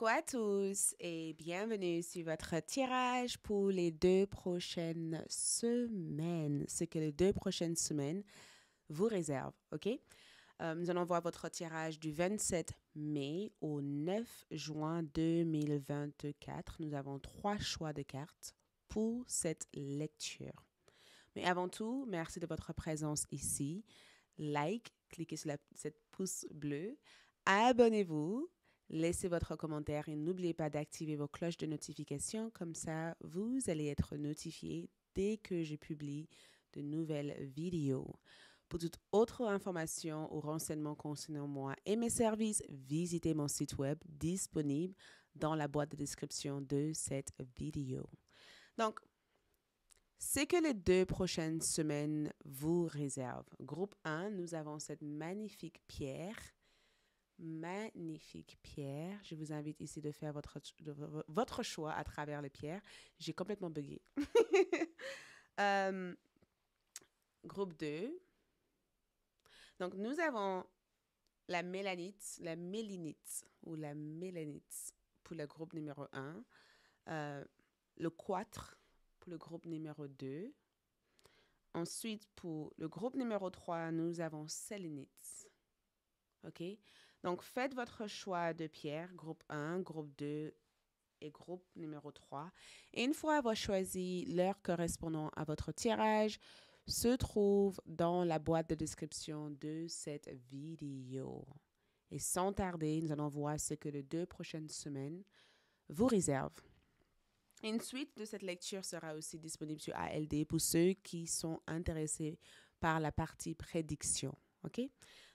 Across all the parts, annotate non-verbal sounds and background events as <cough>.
Coucou à tous et bienvenue sur votre tirage pour les deux prochaines semaines. Ce que les deux prochaines semaines vous réservent, ok? Euh, nous allons voir votre tirage du 27 mai au 9 juin 2024. Nous avons trois choix de cartes pour cette lecture. Mais avant tout, merci de votre présence ici. Like, cliquez sur cette pouce bleu. Abonnez-vous Laissez votre commentaire et n'oubliez pas d'activer vos cloches de notification, comme ça vous allez être notifié dès que je publie de nouvelles vidéos. Pour toute autre information ou renseignement concernant moi et mes services, visitez mon site web disponible dans la boîte de description de cette vidéo. Donc, c'est que les deux prochaines semaines vous réservent. Groupe 1, nous avons cette magnifique pierre magnifique pierre. Je vous invite ici de faire votre, votre choix à travers les pierres. J'ai complètement bugué. <laughs> Euh, groupe 2. Donc, nous avons la mélanite, la mélinite ou la mélanite pour le groupe numéro 1, euh, le quatre pour le groupe numéro 2. Ensuite, pour le groupe numéro 3, nous avons sélénite. OK? Donc, faites votre choix de pierre, groupe 1, groupe 2 et groupe numéro 3. Et une fois avoir choisi l'heure correspondant à votre tirage, se trouve dans la boîte de description de cette vidéo. Et sans tarder, nous allons voir ce que les deux prochaines semaines vous réservent. Une suite de cette lecture sera aussi disponible sur ALD pour ceux qui sont intéressés par la partie prédiction. OK?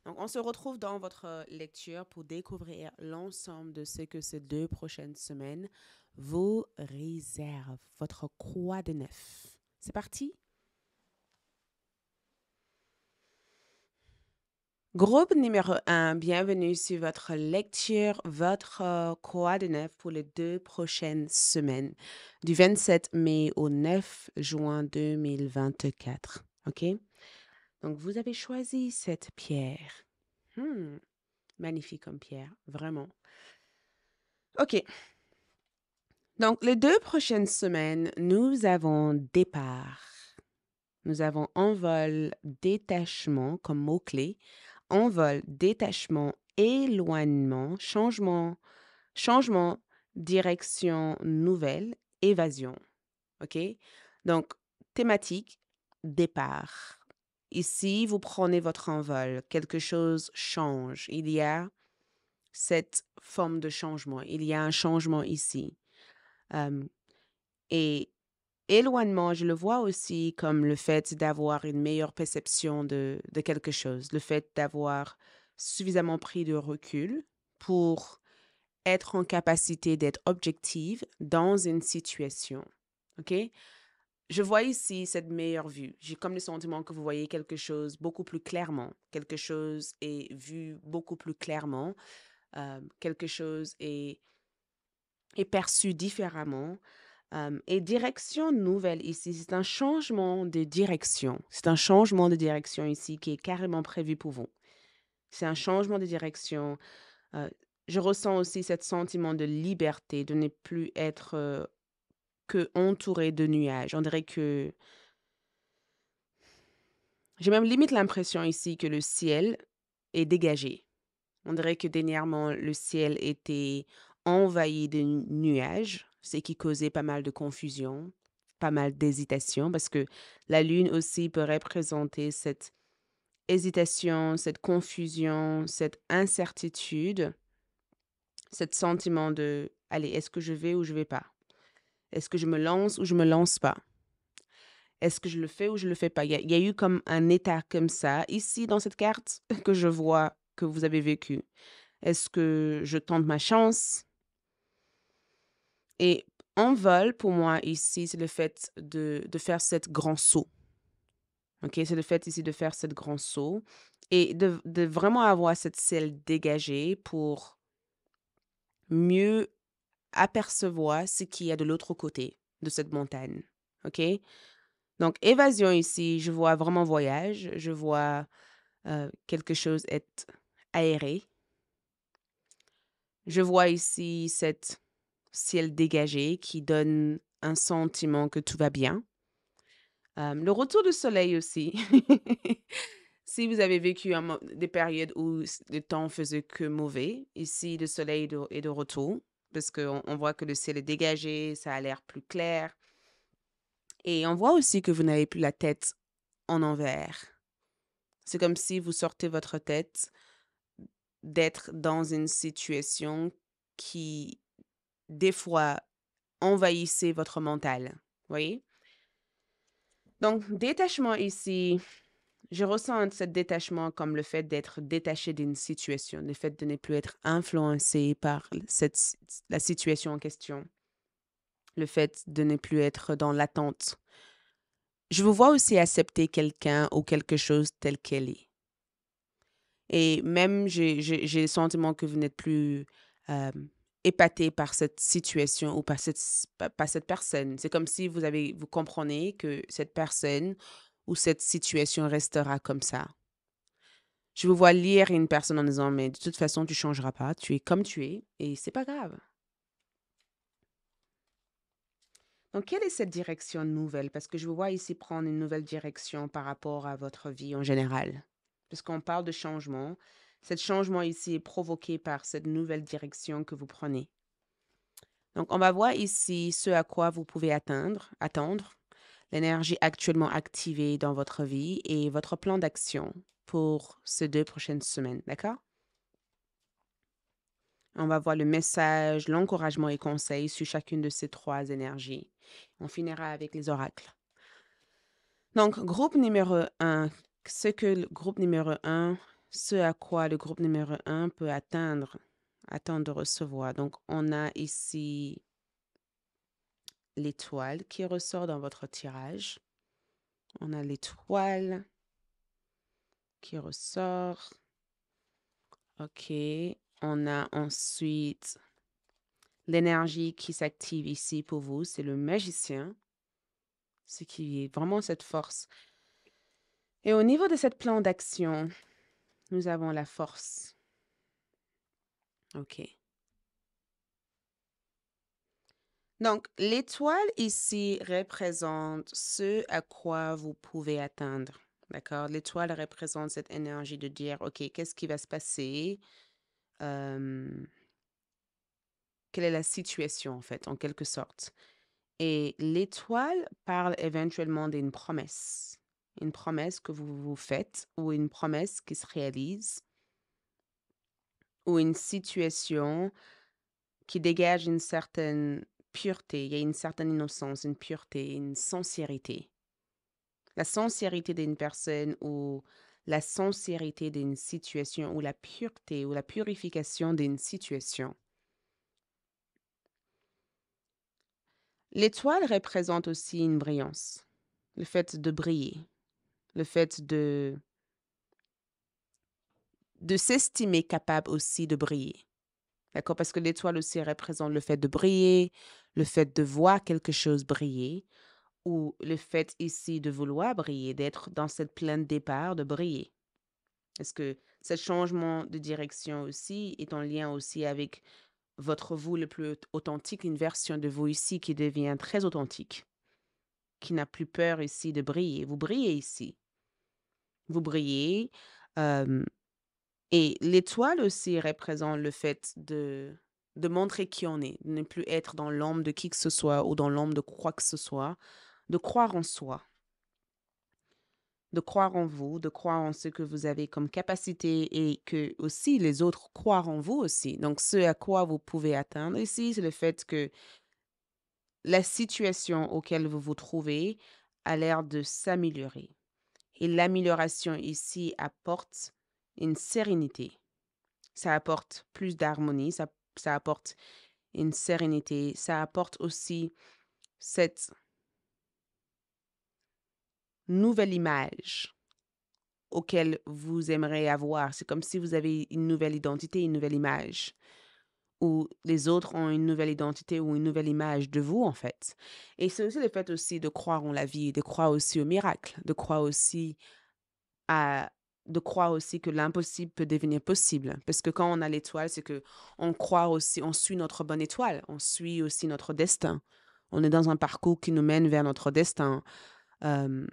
Donc, on se retrouve dans votre euh, lecture pour découvrir l'ensemble de ce que ces deux prochaines semaines vous réservent, votre croix de neuf. C'est parti Groupe numéro 1, bienvenue sur votre lecture, votre euh, croix de neuf pour les deux prochaines semaines, du 27 mai au 9 juin 2024. OK? Donc, vous avez choisi cette pierre. Hmm. magnifique comme pierre, vraiment. OK. Donc, les deux prochaines semaines, nous avons départ. Nous avons envol, détachement comme mot-clé. Envol, détachement, éloignement, changement, changement, direction nouvelle, évasion. OK? Donc, thématique, départ. Ici, vous prenez votre envol, quelque chose change. Il y a cette forme de changement, il y a un changement ici. et éloignement, je le vois aussi comme le fait d'avoir une meilleure perception de, de quelque chose, le fait d'avoir suffisamment pris de recul pour être en capacité d'être objective dans une situation. OK? je vois ici cette meilleure vue. J'ai comme le sentiment que vous voyez quelque chose beaucoup plus clairement. Quelque chose est vu beaucoup plus clairement. Euh, quelque chose est, est perçu différemment. Euh, et direction nouvelle ici, c'est un changement de direction. C'est un changement de direction ici qui est carrément prévu pour vous. C'est un changement de direction. Euh, je ressens aussi ce sentiment de liberté, de ne plus être entouré de nuages. On dirait que... J'ai même limite l'impression ici que le ciel est dégagé. On dirait que dernièrement, le ciel était envahi de nuages, ce qui causait pas mal de confusion, pas mal d'hésitation, parce que la lune aussi peut représenter cette hésitation, cette confusion, cette incertitude, ce sentiment de, allez, est-ce que je vais ou je vais pas est-ce que je me lance ou je me lance pas? Est-ce que je le fais ou je le fais pas? Il y, a eu comme un état comme ça ici dans cette carte <laughs> que je vois que vous avez vécu. Est-ce que je tente ma chance? Et en vol, pour moi, ici, c'est le fait de, faire cette grand saut. OK, c'est le fait ici de faire cette grand saut et de, de vraiment avoir cette selle dégagée pour mieux apercevoir ce qu'il y a de l'autre côté de cette montagne. OK? Donc, évasion ici, je vois vraiment voyage, je vois euh, quelque chose être aéré. Je vois ici cette ciel dégagé qui donne un sentiment que tout va bien. le retour du soleil aussi. <laughs> si vous avez vécu des périodes où le temps faisait que mauvais, ici le soleil est de retour parce qu'on on voit que le ciel est dégagé, ça a l'air plus clair. Et on voit aussi que vous n'avez plus la tête en envers. C'est comme si vous sortez votre tête d'être dans une situation qui, des fois, envahissait votre mental. Vous voyez? Donc, détachement ici, je ressens ce détachement comme le fait d'être détaché d'une situation, le fait de ne plus être influencé par cette, la situation en question, le fait de ne plus être dans l'attente. Je vous vois aussi accepter quelqu'un ou quelque chose tel qu'elle est. Et même, j'ai le sentiment que vous n'êtes plus épaté par cette situation ou par cette, par cette personne. C'est comme si vous, avez, vous comprenez que cette personne ou cette situation restera comme ça. Je vous vois lire une personne en disant mais de toute façon tu changeras pas, tu es comme tu es et c'est pas grave. Donc quelle est cette direction nouvelle parce que je vous vois ici prendre une nouvelle direction par rapport à votre vie en général. Puisqu'on parle de changement, ce changement ici est provoqué par cette nouvelle direction que vous prenez. Donc on va voir ici ce à quoi vous pouvez atteindre, attendre l'énergie actuellement activée dans votre vie et votre plan d'action pour ces deux prochaines semaines, d'accord? On va voir le message, l'encouragement et conseil sur chacune de ces trois énergies. On finira avec les oracles. Donc, groupe numéro un, ce que le groupe numéro 1, ce à quoi le groupe numéro un peut atteindre, attendre de recevoir. Donc, on a ici l'étoile qui ressort dans votre tirage. On a l'étoile qui ressort. OK. On a ensuite l'énergie qui s'active ici pour vous. C'est le magicien. Ce qui est vraiment cette force. Et au niveau de cette plan d'action, nous avons la force. OK. Donc, l'étoile ici représente ce à quoi vous pouvez atteindre. D'accord L'étoile représente cette énergie de dire, OK, qu'est-ce qui va se passer Quelle est la situation, en fait, en quelque sorte Et l'étoile parle éventuellement d'une promesse. Une promesse que vous vous faites ou une promesse qui se réalise ou une situation qui dégage une certaine pureté, il y a une certaine innocence, une pureté, une sincérité. La sincérité d'une personne ou la sincérité d'une situation ou la pureté ou la purification d'une situation. L'étoile représente aussi une brillance, le fait de briller, le fait de de s'estimer capable aussi de briller. D'accord Parce que l'étoile aussi représente le fait de briller, le fait de voir quelque chose briller ou le fait ici de vouloir briller, d'être dans cette pleine départ, de briller. Est-ce que ce changement de direction aussi est en lien aussi avec votre vous le plus authentique, une version de vous ici qui devient très authentique, qui n'a plus peur ici de briller. Vous brillez ici. Vous brillez. et l'étoile aussi représente le fait de de montrer qui on est, de ne plus être dans l'ombre de qui que ce soit ou dans l'ombre de quoi que ce soit, de croire en soi, de croire en vous, de croire en ce que vous avez comme capacité et que aussi les autres croient en vous aussi. Donc ce à quoi vous pouvez atteindre ici, c'est le fait que la situation auquel vous vous trouvez a l'air de s'améliorer. Et l'amélioration ici apporte une sérénité. Ça apporte plus d'harmonie, ça ça apporte une sérénité, ça apporte aussi cette nouvelle image auquel vous aimeriez avoir. C'est comme si vous avez une nouvelle identité, une nouvelle image, ou les autres ont une nouvelle identité ou une nouvelle image de vous, en fait. Et c'est aussi le fait aussi de croire en la vie, de croire aussi au miracle, de croire aussi à de croire aussi que l'impossible peut devenir possible. Parce que quand on a l'étoile, c'est que on croit aussi, on suit notre bonne étoile, on suit aussi notre destin. On est dans un parcours qui nous mène vers notre destin. Euh,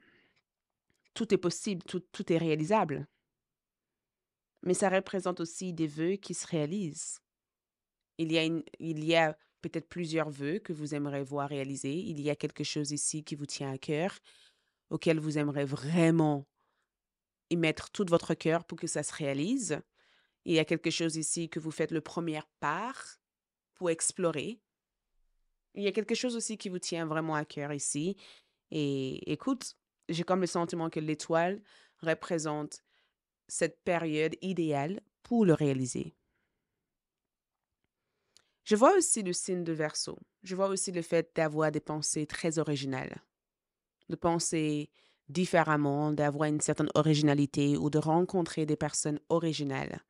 tout est possible, tout, est réalisable. Mais ça représente aussi des vœux qui se réalisent. Il y a, il y a peut-être plusieurs vœux que vous aimeriez voir réalisés. Il y a quelque chose ici qui vous tient à cœur, auquel vous aimeriez vraiment et mettre tout votre cœur pour que ça se réalise. Il y a quelque chose ici que vous faites le premier part pour explorer. Il y a quelque chose aussi qui vous tient vraiment à cœur ici. Et écoute, j'ai comme le sentiment que l'étoile représente cette période idéale pour le réaliser. Je vois aussi le signe de verso. Je vois aussi le fait d'avoir des pensées très originales, de pensées différemment, d'avoir une certaine originalité ou de rencontrer des personnes originales.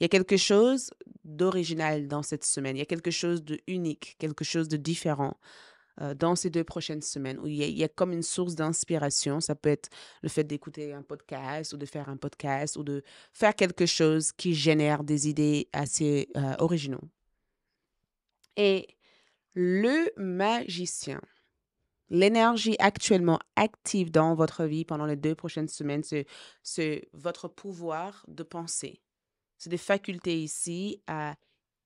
Il y a quelque chose d'original dans cette semaine, il y a quelque chose de unique, quelque chose de différent euh, dans ces deux prochaines semaines où il y a, comme une source d'inspiration. Ça peut être le fait d'écouter un podcast ou de faire un podcast ou de faire quelque chose qui génère des idées assez euh, originaux. Et le magicien l'énergie actuellement active dans votre vie pendant les deux prochaines semaines, c'est votre pouvoir de penser. C'est des facultés ici à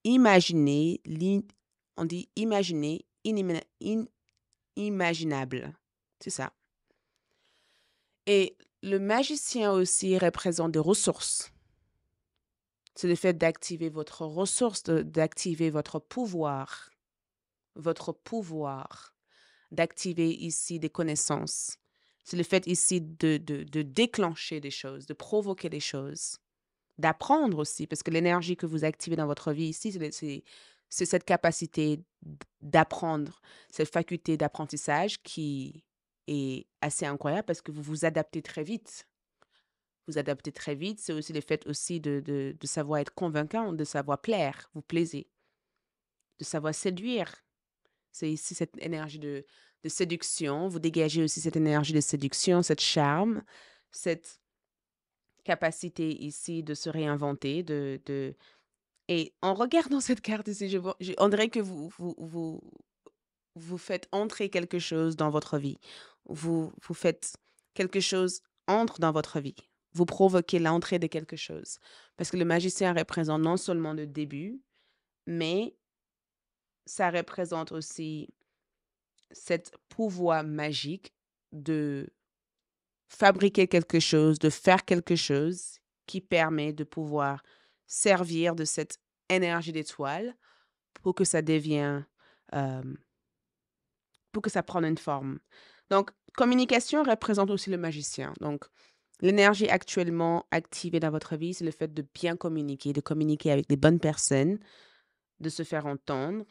imaginer, on dit imaginer, inimaginable. C'est ça. Et le magicien aussi représente des ressources. C'est le fait d'activer votre ressource, d'activer votre pouvoir. Votre pouvoir d'activer ici des connaissances. C'est le fait ici de, de, déclencher des choses, de provoquer des choses, d'apprendre aussi, parce que l'énergie que vous activez dans votre vie ici, c'est cette capacité d'apprendre, cette faculté d'apprentissage qui est assez incroyable parce que vous vous adaptez très vite. Vous adaptez très vite, c'est aussi le fait aussi de, de savoir être convaincant, de savoir plaire, vous plaisez, de savoir séduire, c'est ici cette énergie de, séduction. Vous dégagez aussi cette énergie de séduction, cette charme, cette capacité ici de se réinventer. De, Et en regardant <laughs> cette carte ici, je, on dirait que vous, vous, vous, vous faites entrer quelque chose dans votre vie. Vous, vous faites quelque chose entre dans votre vie. Vous provoquez l'entrée de quelque chose. Parce que le magicien représente non seulement le début, mais ça représente aussi cette pouvoir magique de fabriquer quelque chose, de faire quelque chose qui permet de pouvoir servir de cette énergie d'étoile pour que ça devienne, pour que ça prenne une forme. Donc, communication représente aussi le magicien. Donc, l'énergie actuellement activée dans votre vie, c'est le fait de bien communiquer, de communiquer avec des bonnes personnes, de se faire entendre,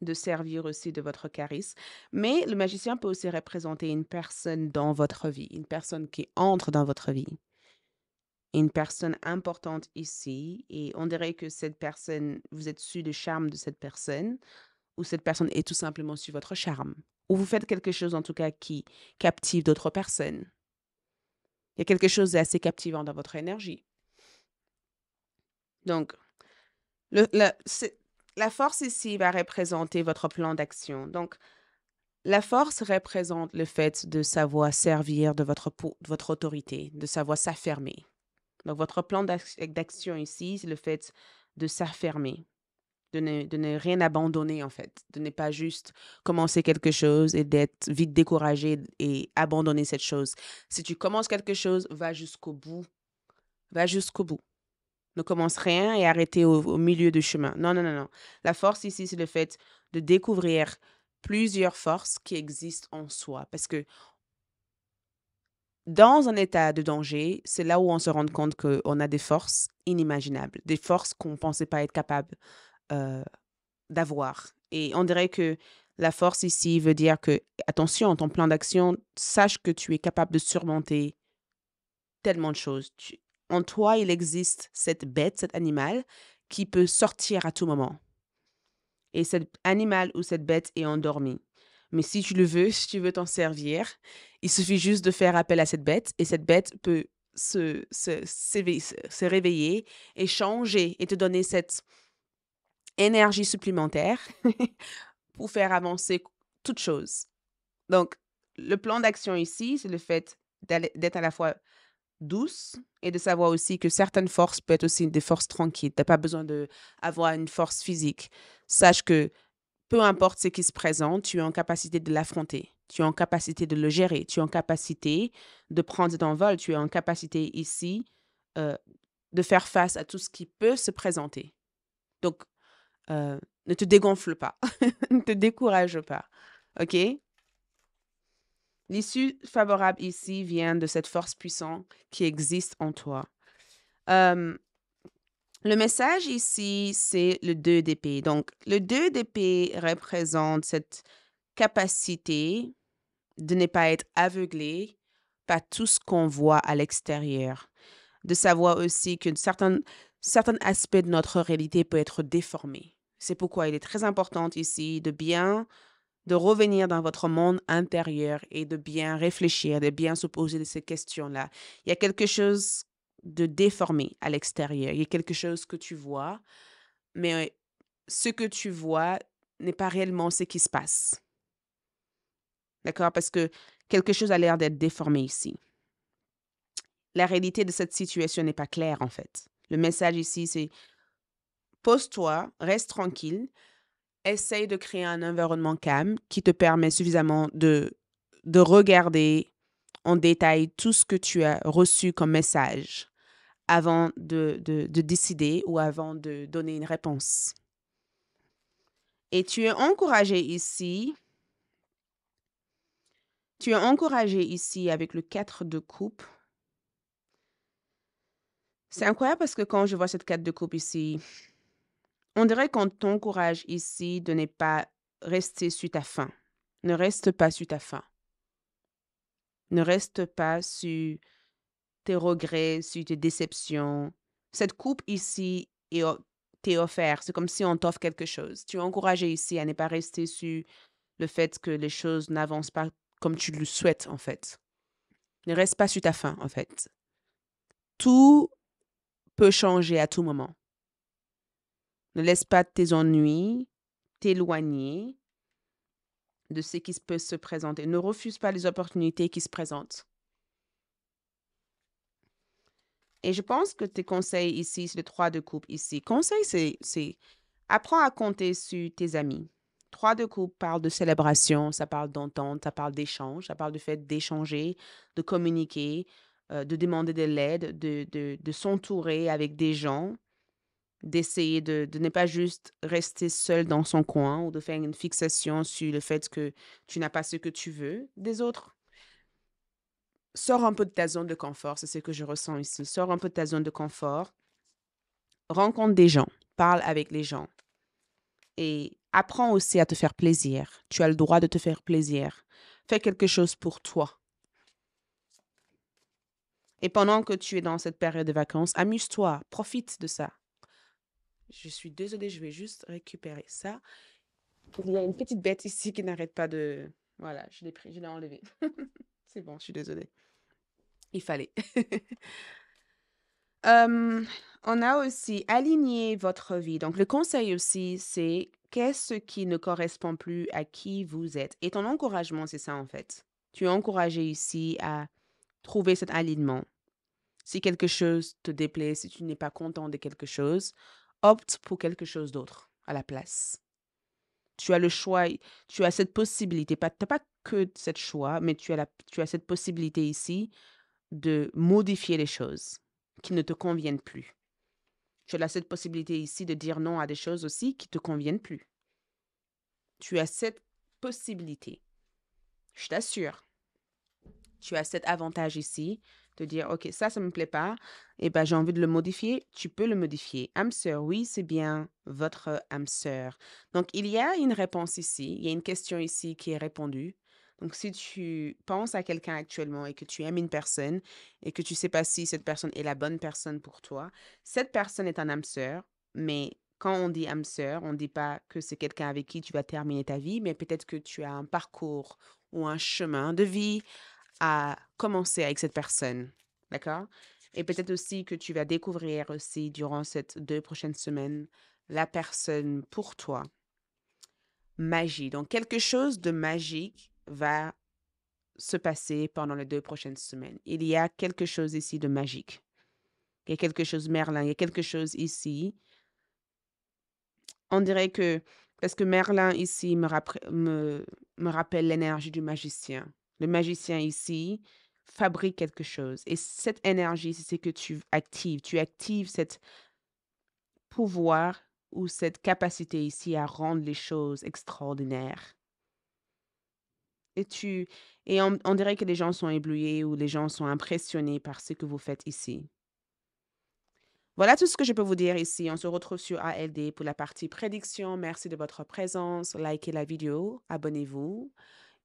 de servir aussi de votre charisme. Mais le magicien peut aussi représenter une personne dans votre vie, une personne qui entre dans votre vie, une personne importante ici. Et on dirait que cette personne, vous êtes su du charme de cette personne, ou cette personne est tout simplement sur votre charme, ou vous faites quelque chose en tout cas qui captive d'autres personnes. Il y a quelque chose d'assez captivant dans votre énergie. Donc, le, le, la force ici va représenter votre plan d'action. Donc, la force représente le fait de savoir servir de votre, autorité, de savoir s'affirmer. Donc, votre plan d'action ici, c'est le fait de s'affirmer, de ne, de ne, rien abandonner en fait, de ne pas juste commencer quelque chose et d'être vite découragé et abandonner cette chose. Si tu commences quelque chose, va jusqu'au bout. Va jusqu'au bout ne commence rien et arrêter au, milieu du chemin. Non, non, non, non. La force ici, c'est le fait de découvrir plusieurs forces qui existent en soi. Parce que dans un état de danger, c'est là où on se rend compte qu'on a des forces inimaginables, des forces qu'on ne pensait pas être capable euh, d'avoir. Et on dirait que la force ici veut dire que, attention, ton plan d'action, sache que tu es capable de surmonter tellement de choses en toi, il existe cette bête, cet animal, qui peut sortir à tout moment. Et cet animal ou cette bête est endormie. Mais si tu le veux, <laughs> si tu veux t'en servir, il suffit juste de faire appel à cette bête et cette bête peut se, se, se réveiller et changer et te donner cette énergie supplémentaire <laughs> pour faire avancer toute chose. Donc, le plan d'action ici, c'est le fait d'être à la fois douce et de savoir aussi que certaines forces peuvent être aussi des forces tranquilles. Tu n'as pas besoin d'avoir une force physique. Sache que peu importe ce qui se présente, tu es en capacité de l'affronter. Tu es en capacité de le gérer. Tu es en capacité de prendre ton vol. Tu es en capacité ici euh, de faire face à tout ce qui peut se présenter. Donc, euh, ne te dégonfle pas. <laughs> ne te décourage pas. OK L'issue favorable ici vient de cette force puissante qui existe en toi. le message ici, c'est le 2 dp Donc, le 2 dp représente cette capacité de ne pas être aveuglé par tout ce qu'on voit à l'extérieur. De savoir aussi que certains, certain aspects de notre réalité peut être déformé. C'est pourquoi il est très important ici de bien de revenir dans votre monde intérieur et de bien réfléchir, de bien se poser ces questions-là. Il y a quelque chose de déformé à l'extérieur, il y a quelque chose que tu vois, mais ce que tu vois n'est pas réellement ce qui se passe. D'accord Parce que quelque chose a l'air d'être déformé ici. La réalité de cette situation n'est pas claire en fait. Le message ici, c'est pose-toi, reste tranquille, essaye de créer un environnement calme qui te permet suffisamment de, de regarder en détail tout ce que tu as reçu comme message avant de, de décider ou avant de donner une réponse. Et tu es encouragé ici. Tu es encouragé ici avec le 4 de coupe. C'est incroyable parce que quand je vois cette 4 de coupe ici, on dirait qu'on t'encourage ici de ne pas rester sur ta faim. Ne reste pas sur ta faim. Ne reste pas sur tes regrets, sur tes déceptions. Cette coupe ici est t'est offerte. C'est comme si on t'offre quelque chose. Tu es encouragé ici à ne pas rester sur le fait que les choses n'avancent pas comme tu le souhaites, en fait. Ne reste pas sur ta faim, en fait. Tout peut changer à tout moment. Ne laisse pas tes ennuis t'éloigner de ce qui peut se présenter. Ne refuse pas les opportunités qui se présentent. Et je pense que tes conseils ici, c'est le 3 de coupe ici. Conseil, c'est apprends à compter sur tes amis. 3 de coupe parle de célébration, ça parle d'entente, ça parle d'échange, ça parle du fait d'échanger, de communiquer, euh, de demander de l'aide, de s'entourer avec des gens d'essayer de, de, ne pas juste rester seul dans son coin ou de faire une fixation sur le fait que tu n'as pas ce que tu veux des autres. Sors un peu de ta zone de confort, c'est ce que je ressens ici. Sors un peu de ta zone de confort, rencontre des gens, parle avec les gens et apprends aussi à te faire plaisir. Tu as le droit de te faire plaisir. Fais quelque chose pour toi. Et pendant que tu es dans cette période de vacances, amuse-toi, profite de ça. Je suis désolée, je vais juste récupérer ça. Il y a une petite bête ici qui n'arrête pas de... Voilà, je l'ai pris, je l'ai enlevé. <laughs> C'est bon, je suis désolée. Il fallait. <laughs> Euh, on a aussi aligné votre vie. Donc, le conseil aussi, c'est qu'est-ce qui ne correspond plus à qui vous êtes. Et ton encouragement, c'est ça en fait. Tu es encouragé ici à trouver cet alignement. Si quelque chose te déplaît, si tu n'es pas content de quelque chose, opte pour quelque chose d'autre à la place. Tu as le choix, tu as cette possibilité, pas, n'as pas que cette choix, mais tu as, tu as cette possibilité ici de modifier les choses qui ne te conviennent plus. Tu as cette possibilité ici de dire non à des choses aussi qui ne te conviennent plus. Tu as cette possibilité. Je t'assure. Tu as cet avantage ici de dire, OK, ça, ça me plaît pas, et eh ben, j'ai envie de le modifier, tu peux le modifier. Âme sœur, oui, c'est bien votre âme sœur. Donc, il y a une réponse ici, il y a une question ici qui est répondue. Donc, si tu penses à quelqu'un actuellement et que tu aimes une personne et que tu sais pas si cette personne est la bonne personne pour toi, cette personne est un âme sœur, mais quand on dit âme sœur, on ne dit pas que c'est quelqu'un avec qui tu vas terminer ta vie, mais peut-être que tu as un parcours ou un chemin de vie, à commencer avec cette personne. D'accord Et peut-être aussi que tu vas découvrir aussi durant ces deux prochaines semaines la personne pour toi. Magie. Donc, quelque chose de magique va se passer pendant les deux prochaines semaines. Il y a quelque chose ici de magique. Il y a quelque chose Merlin, il y a quelque chose ici. On dirait que, parce que Merlin ici me, me rappelle l'énergie du magicien le magicien ici fabrique quelque chose. Et cette énergie, c'est ce que tu actives. Tu actives cette pouvoir ou cette capacité ici à rendre les choses extraordinaires. Et, tu, et on, on dirait que les gens sont éblouis ou les gens sont impressionnés par ce que vous faites ici. Voilà tout ce que je peux vous dire ici. On se retrouve sur ALD pour la partie prédiction. Merci de votre présence. Likez la vidéo, abonnez-vous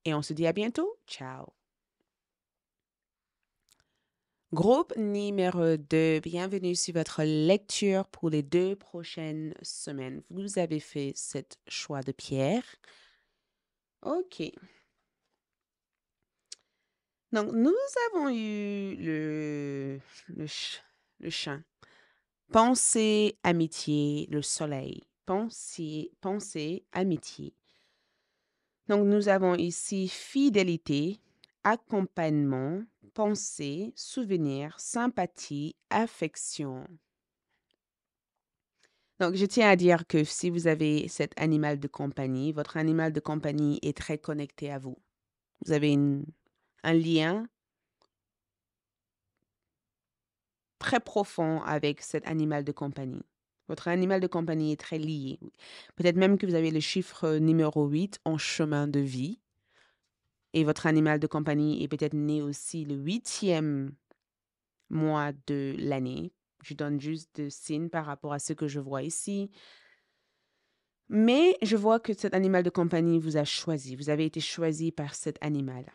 et on se dit à bientôt. Ciao. Groupe numéro 2, bienvenue sur votre lecture pour les deux prochaines semaines. Vous avez fait ce choix de pierre. OK. Donc, nous avons eu le, le, le Pensée, amitié, le soleil. Pensée, pensée, amitié. Donc, nous avons ici fidélité, accompagnement, pensée, souvenir, sympathie, affection. Donc, je tiens à dire que si vous avez cet animal de compagnie, votre animal de compagnie est très connecté à vous. Vous avez un lien très profond avec cet animal de compagnie. Votre animal de compagnie est très lié. Peut-être même que vous avez le chiffre euh, numéro 8 en chemin de vie. Et votre animal de compagnie est peut-être né aussi le huitième mois de l'année. Je donne juste des signes par rapport à ce que je vois ici. Mais je vois que cet animal de compagnie vous a choisi. Vous avez été choisi par cet animal.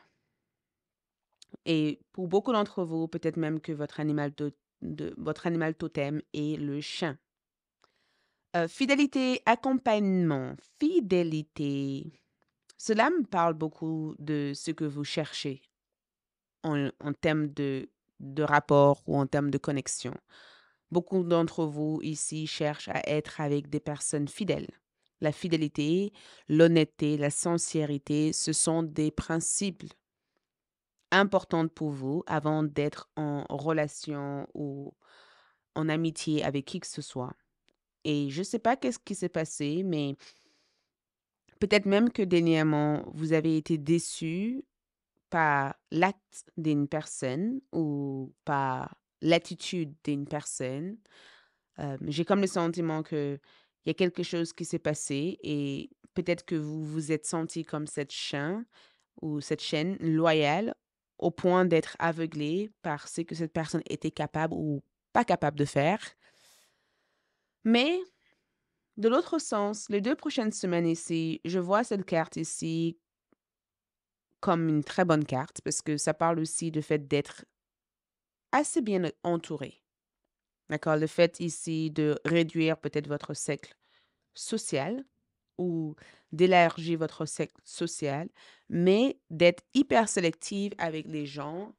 Et pour beaucoup d'entre vous, peut-être même que votre animal, votre animal totem est le chien. Euh, fidélité, accompagnement, fidélité. Cela me parle beaucoup de ce que vous cherchez en, termes de, de rapport ou en termes de connexion. Beaucoup d'entre vous ici cherchent à être avec des personnes fidèles. La fidélité, l'honnêteté, la sincérité, ce sont des principes importants pour vous avant d'être en relation ou en amitié avec qui que ce soit. Et je ne sais pas qu'est-ce qui s'est passé, mais peut-être même que dernièrement, vous avez été déçu par l'acte d'une personne ou par l'attitude d'une personne. Euh, j'ai comme le sentiment qu'il y a quelque chose qui s'est passé et peut-être que vous vous êtes senti comme cette chaîne ou cette chaîne loyale au point d'être aveuglé par ce que cette personne était capable ou pas capable de faire. Mais de l'autre sens, les deux prochaines semaines ici, je vois cette carte ici comme une très bonne carte parce que ça parle aussi du fait d'être assez bien entouré. D'accord Le fait ici de réduire peut-être votre cercle social ou d'élargir votre cercle social, mais d'être hyper sélective avec les gens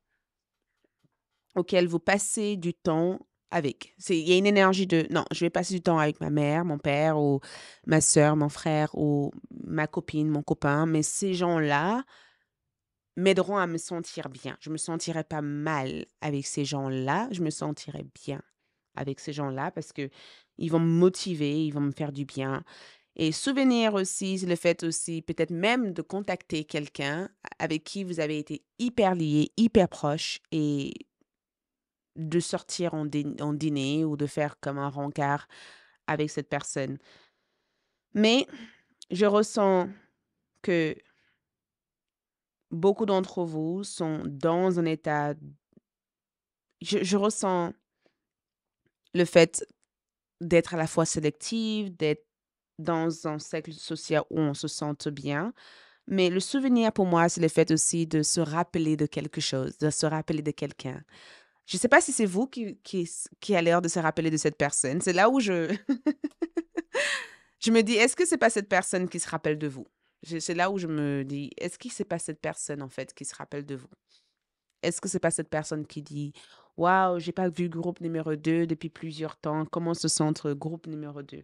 auxquels vous passez du temps avec. Il y a une énergie de non, je vais passer du temps avec ma mère, mon père, ou ma soeur, mon frère, ou ma copine, mon copain, mais ces gens-là m'aideront à me sentir bien. Je me sentirai pas mal avec ces gens-là, je me sentirai bien avec ces gens-là parce que ils vont me motiver, ils vont me faire du bien. Et souvenir aussi, le fait aussi peut-être même de contacter quelqu'un avec qui vous avez été hyper lié, hyper proche et de sortir en, dîner ou de faire comme un rencard avec cette personne. Mais je ressens que beaucoup d'entre vous sont dans un état... Je, ressens le fait d'être à la fois sélective, d'être dans un cercle social où on se sente bien. Mais le souvenir pour moi, c'est le fait aussi de se rappeler de quelque chose, de se rappeler de quelqu'un, je ne sais pas si c'est vous qui, qui, qui a l'air de se rappeler de cette personne. C'est là où je... <laughs> je me dis, est-ce que c'est pas cette personne qui se rappelle de vous C'est là où je me dis, est-ce que n'est pas cette personne, en fait, qui se rappelle de vous Est-ce que c'est pas cette personne qui dit, waouh, j'ai pas vu groupe numéro 2 depuis plusieurs temps, comment se centre groupe numéro 2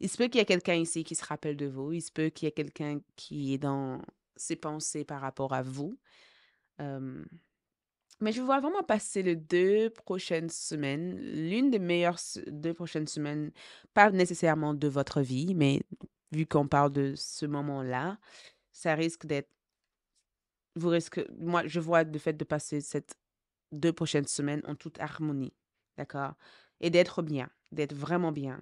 Il se peut qu'il y ait quelqu'un ici qui se rappelle de vous, il se peut qu'il y ait quelqu'un qui est dans ses pensées par rapport à vous. Mais je vois vraiment passer les deux prochaines semaines, l'une des meilleures deux prochaines semaines, pas nécessairement de votre vie, mais vu qu'on parle de ce moment-là, ça risque d'être, vous risquez, moi, je vois le fait de passer cette deux prochaines semaines en toute harmonie, d'accord? Et d'être bien, d'être vraiment bien.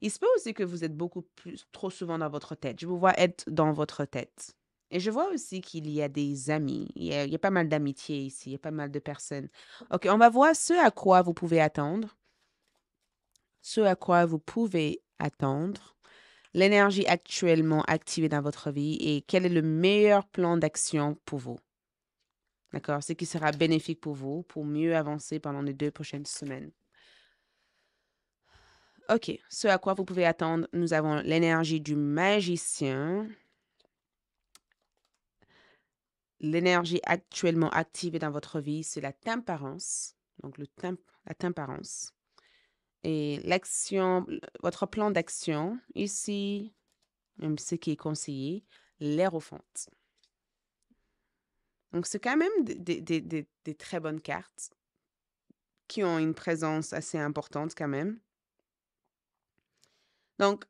il se peut aussi que vous êtes beaucoup plus, trop souvent dans votre tête. Je vous vois être dans votre tête. Et je vois aussi qu'il y a des amis. Il y a, pas mal d'amitié ici. Il y a pas mal de personnes. OK, on va voir ce à quoi vous pouvez attendre. Ce à quoi vous pouvez attendre. L'énergie actuellement activée dans votre vie et quel est le meilleur plan d'action pour vous. D'accord? Ce qui sera bénéfique pour vous pour mieux avancer pendant les deux prochaines semaines. OK, ce à quoi vous pouvez attendre, nous avons l'énergie du magicien, L'énergie actuellement active dans votre vie, c'est la tempérance, donc le temp la tempérance. Et l'action, votre plan d'action, ici, ce qui est conseillé, l'aérophante. Donc, c'est quand même des, très bonnes cartes qui ont une présence assez importante quand même. Donc,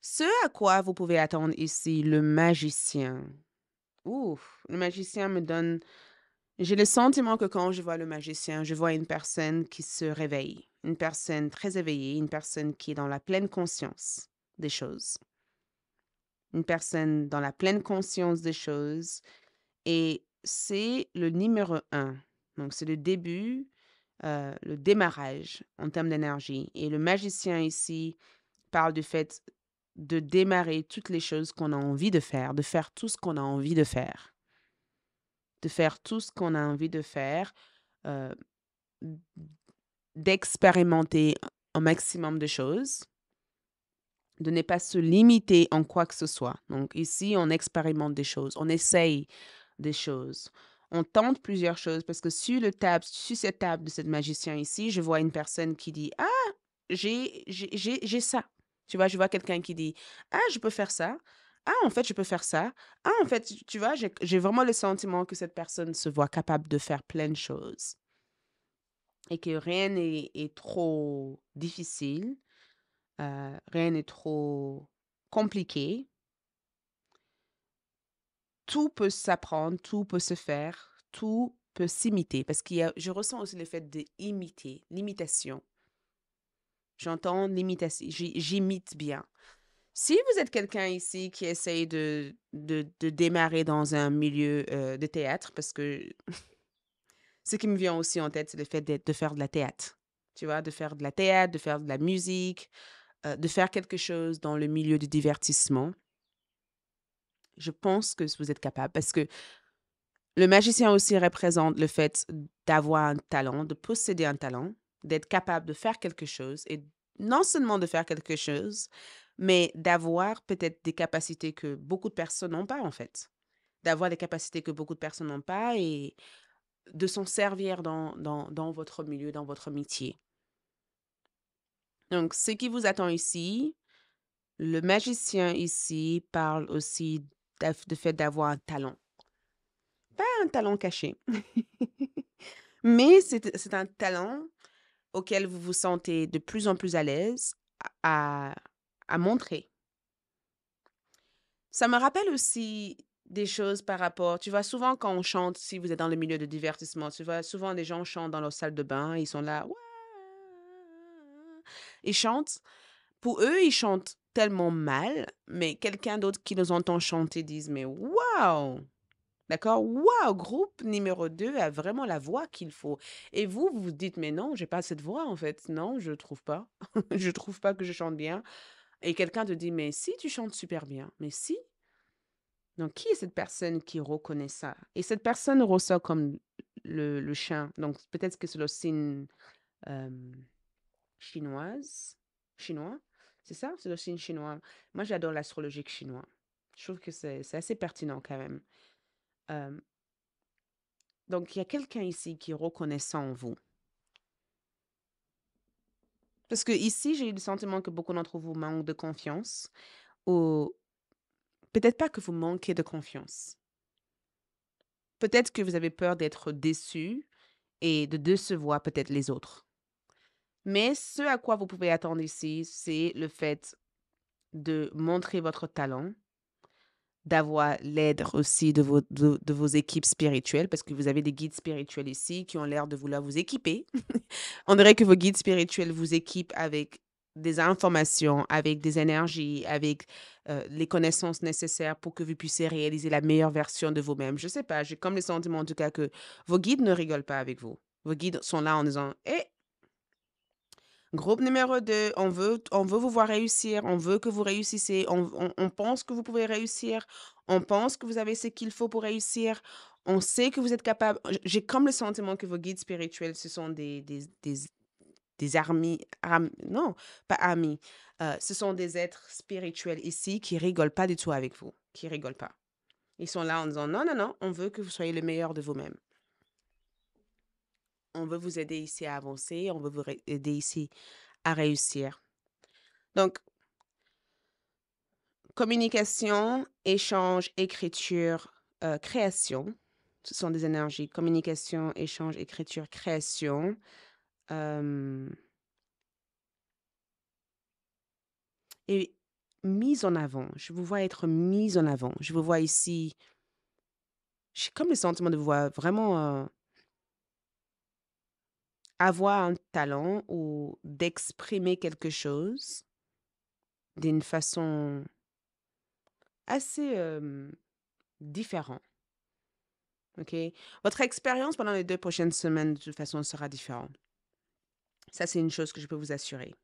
ce à quoi vous pouvez attendre ici, le magicien ouf, le magicien me donne... J'ai le sentiment que quand je vois le magicien, je vois une personne qui se réveille, une personne très éveillée, une personne qui est dans la pleine conscience des choses. Une personne dans la pleine conscience des choses. Et c'est le numéro un. Donc c'est le début, euh, le démarrage en termes d'énergie. Et le magicien ici parle du fait de démarrer toutes les choses qu'on a envie de faire, de faire tout ce qu'on a envie de faire. De faire tout ce qu'on a envie de faire, euh, d'expérimenter un maximum de choses, de ne pas se limiter en quoi que ce soit. Donc ici, on expérimente des choses, on essaye des choses on tente plusieurs choses parce que sur le table, sur cette table de ce magicien ici, je vois une personne qui dit Ah, j'ai ça. Tu vois, je vois quelqu'un qui dit Ah, je peux faire ça. Ah, en fait, je peux faire ça. Ah, en fait, tu vois, j'ai vraiment le sentiment que cette personne se voit capable de faire plein de choses et que rien n'est trop difficile, euh, rien n'est trop compliqué. Tout peut s'apprendre, tout peut se faire, tout peut s'imiter parce que je ressens aussi le fait d'imiter, l'imitation. J'entends l'imitation. J'imite bien. Si vous êtes quelqu'un ici qui essaye de, de, démarrer dans un milieu euh, de théâtre, parce que <laughs> ce qui me vient aussi en tête, c'est le fait de faire de la théâtre. Tu vois, de faire de la théâtre, de faire de la musique, euh, de faire quelque chose dans le milieu du divertissement. Je pense que vous êtes capable parce que le magicien aussi représente le fait d'avoir un talent, de posséder un talent, d'être capable de faire quelque chose et non seulement de faire quelque chose, mais d'avoir peut-être des capacités que beaucoup de personnes n'ont pas en fait. D'avoir des capacités que beaucoup de personnes n'ont pas et de s'en servir dans, dans, dans, votre milieu, dans votre métier. Donc, ce qui vous attend ici, le magicien ici parle aussi de fait d'avoir un talent. Pas un talent caché, <laughs> mais c'est un talent auquel vous vous sentez de plus en plus à l'aise à, à montrer. Ça me rappelle aussi des choses par rapport. Tu vois, souvent quand on chante, si vous êtes dans le milieu de divertissement, tu vois, souvent des gens chantent dans leur salle de bain, ils sont là. Ils chantent. Pour eux, ils chantent tellement mal, mais quelqu'un d'autre qui nous entend chanter disent Mais waouh D'accord? Waouh! Groupe numéro 2 a vraiment la voix qu'il faut. Et vous, vous vous dites: «Mais non, j'ai pas cette voix en fait. Non, je trouve pas. <laughs> Je trouve pas que je chante bien» et quelqu'un te dit: «Mais si, tu chantes super bien. Mais si». Donc qui est cette personne qui reconnaît ça? Et cette personne ressort comme le chien. Donc peut-être que c'est le signe, chinoise chinois? C'est ça? C'est le signe chinois. Moi, j'adore l'astrologie chinois. Je trouve que c'est c'est assez pertinent quand même donc, il y a quelqu'un ici qui est reconnaissant en vous. Parce que ici, j'ai eu le sentiment que beaucoup d'entre vous manquent de confiance ou peut-être pas que vous manquez de confiance. Peut-être que vous avez peur d'être déçu et de décevoir peut-être les autres. Mais ce à quoi vous pouvez attendre ici, c'est le fait de montrer votre talent, d'avoir l'aide aussi de vos, de, vos équipes spirituelles, parce que vous avez des guides spirituels ici qui ont l'air de vouloir vous équiper. <laughs> On dirait que vos guides spirituels vous équipent avec des informations, avec des énergies, avec euh, les connaissances nécessaires pour que vous puissiez réaliser la meilleure version de vous-même. Je sais pas, j'ai comme le sentiment en tout cas que vos guides ne rigolent pas avec vous. Vos guides sont là en disant, hé, eh, Groupe numéro 2, on veut, on veut vous voir réussir, on veut que vous réussissiez, on, pense que vous pouvez réussir, on pense que vous avez ce qu'il faut pour réussir, on sait que vous êtes capable. J'ai comme le sentiment que vos guides spirituels, ce sont des, des, des, non, pas amis, euh, ce sont des êtres spirituels ici qui rigolent pas du tout avec vous, qui rigolent pas. Ils sont là en disant non, non, non, on veut que vous soyez le meilleur de vous-même on veut vous aider ici à avancer, on veut vous aider ici à réussir. Donc, communication, échange, écriture, euh, création. Ce sont des énergies. Communication, échange, écriture, création. Euh, et mise en avant. Je vous vois être mise en avant. Je vous vois ici. J'ai comme le sentiment de vous voir vraiment euh, avoir un talent ou d'exprimer quelque chose d'une façon assez différente. OK? Votre expérience pendant les deux prochaines semaines, de toute façon, sera différente. Ça, c'est une chose que je peux vous assurer.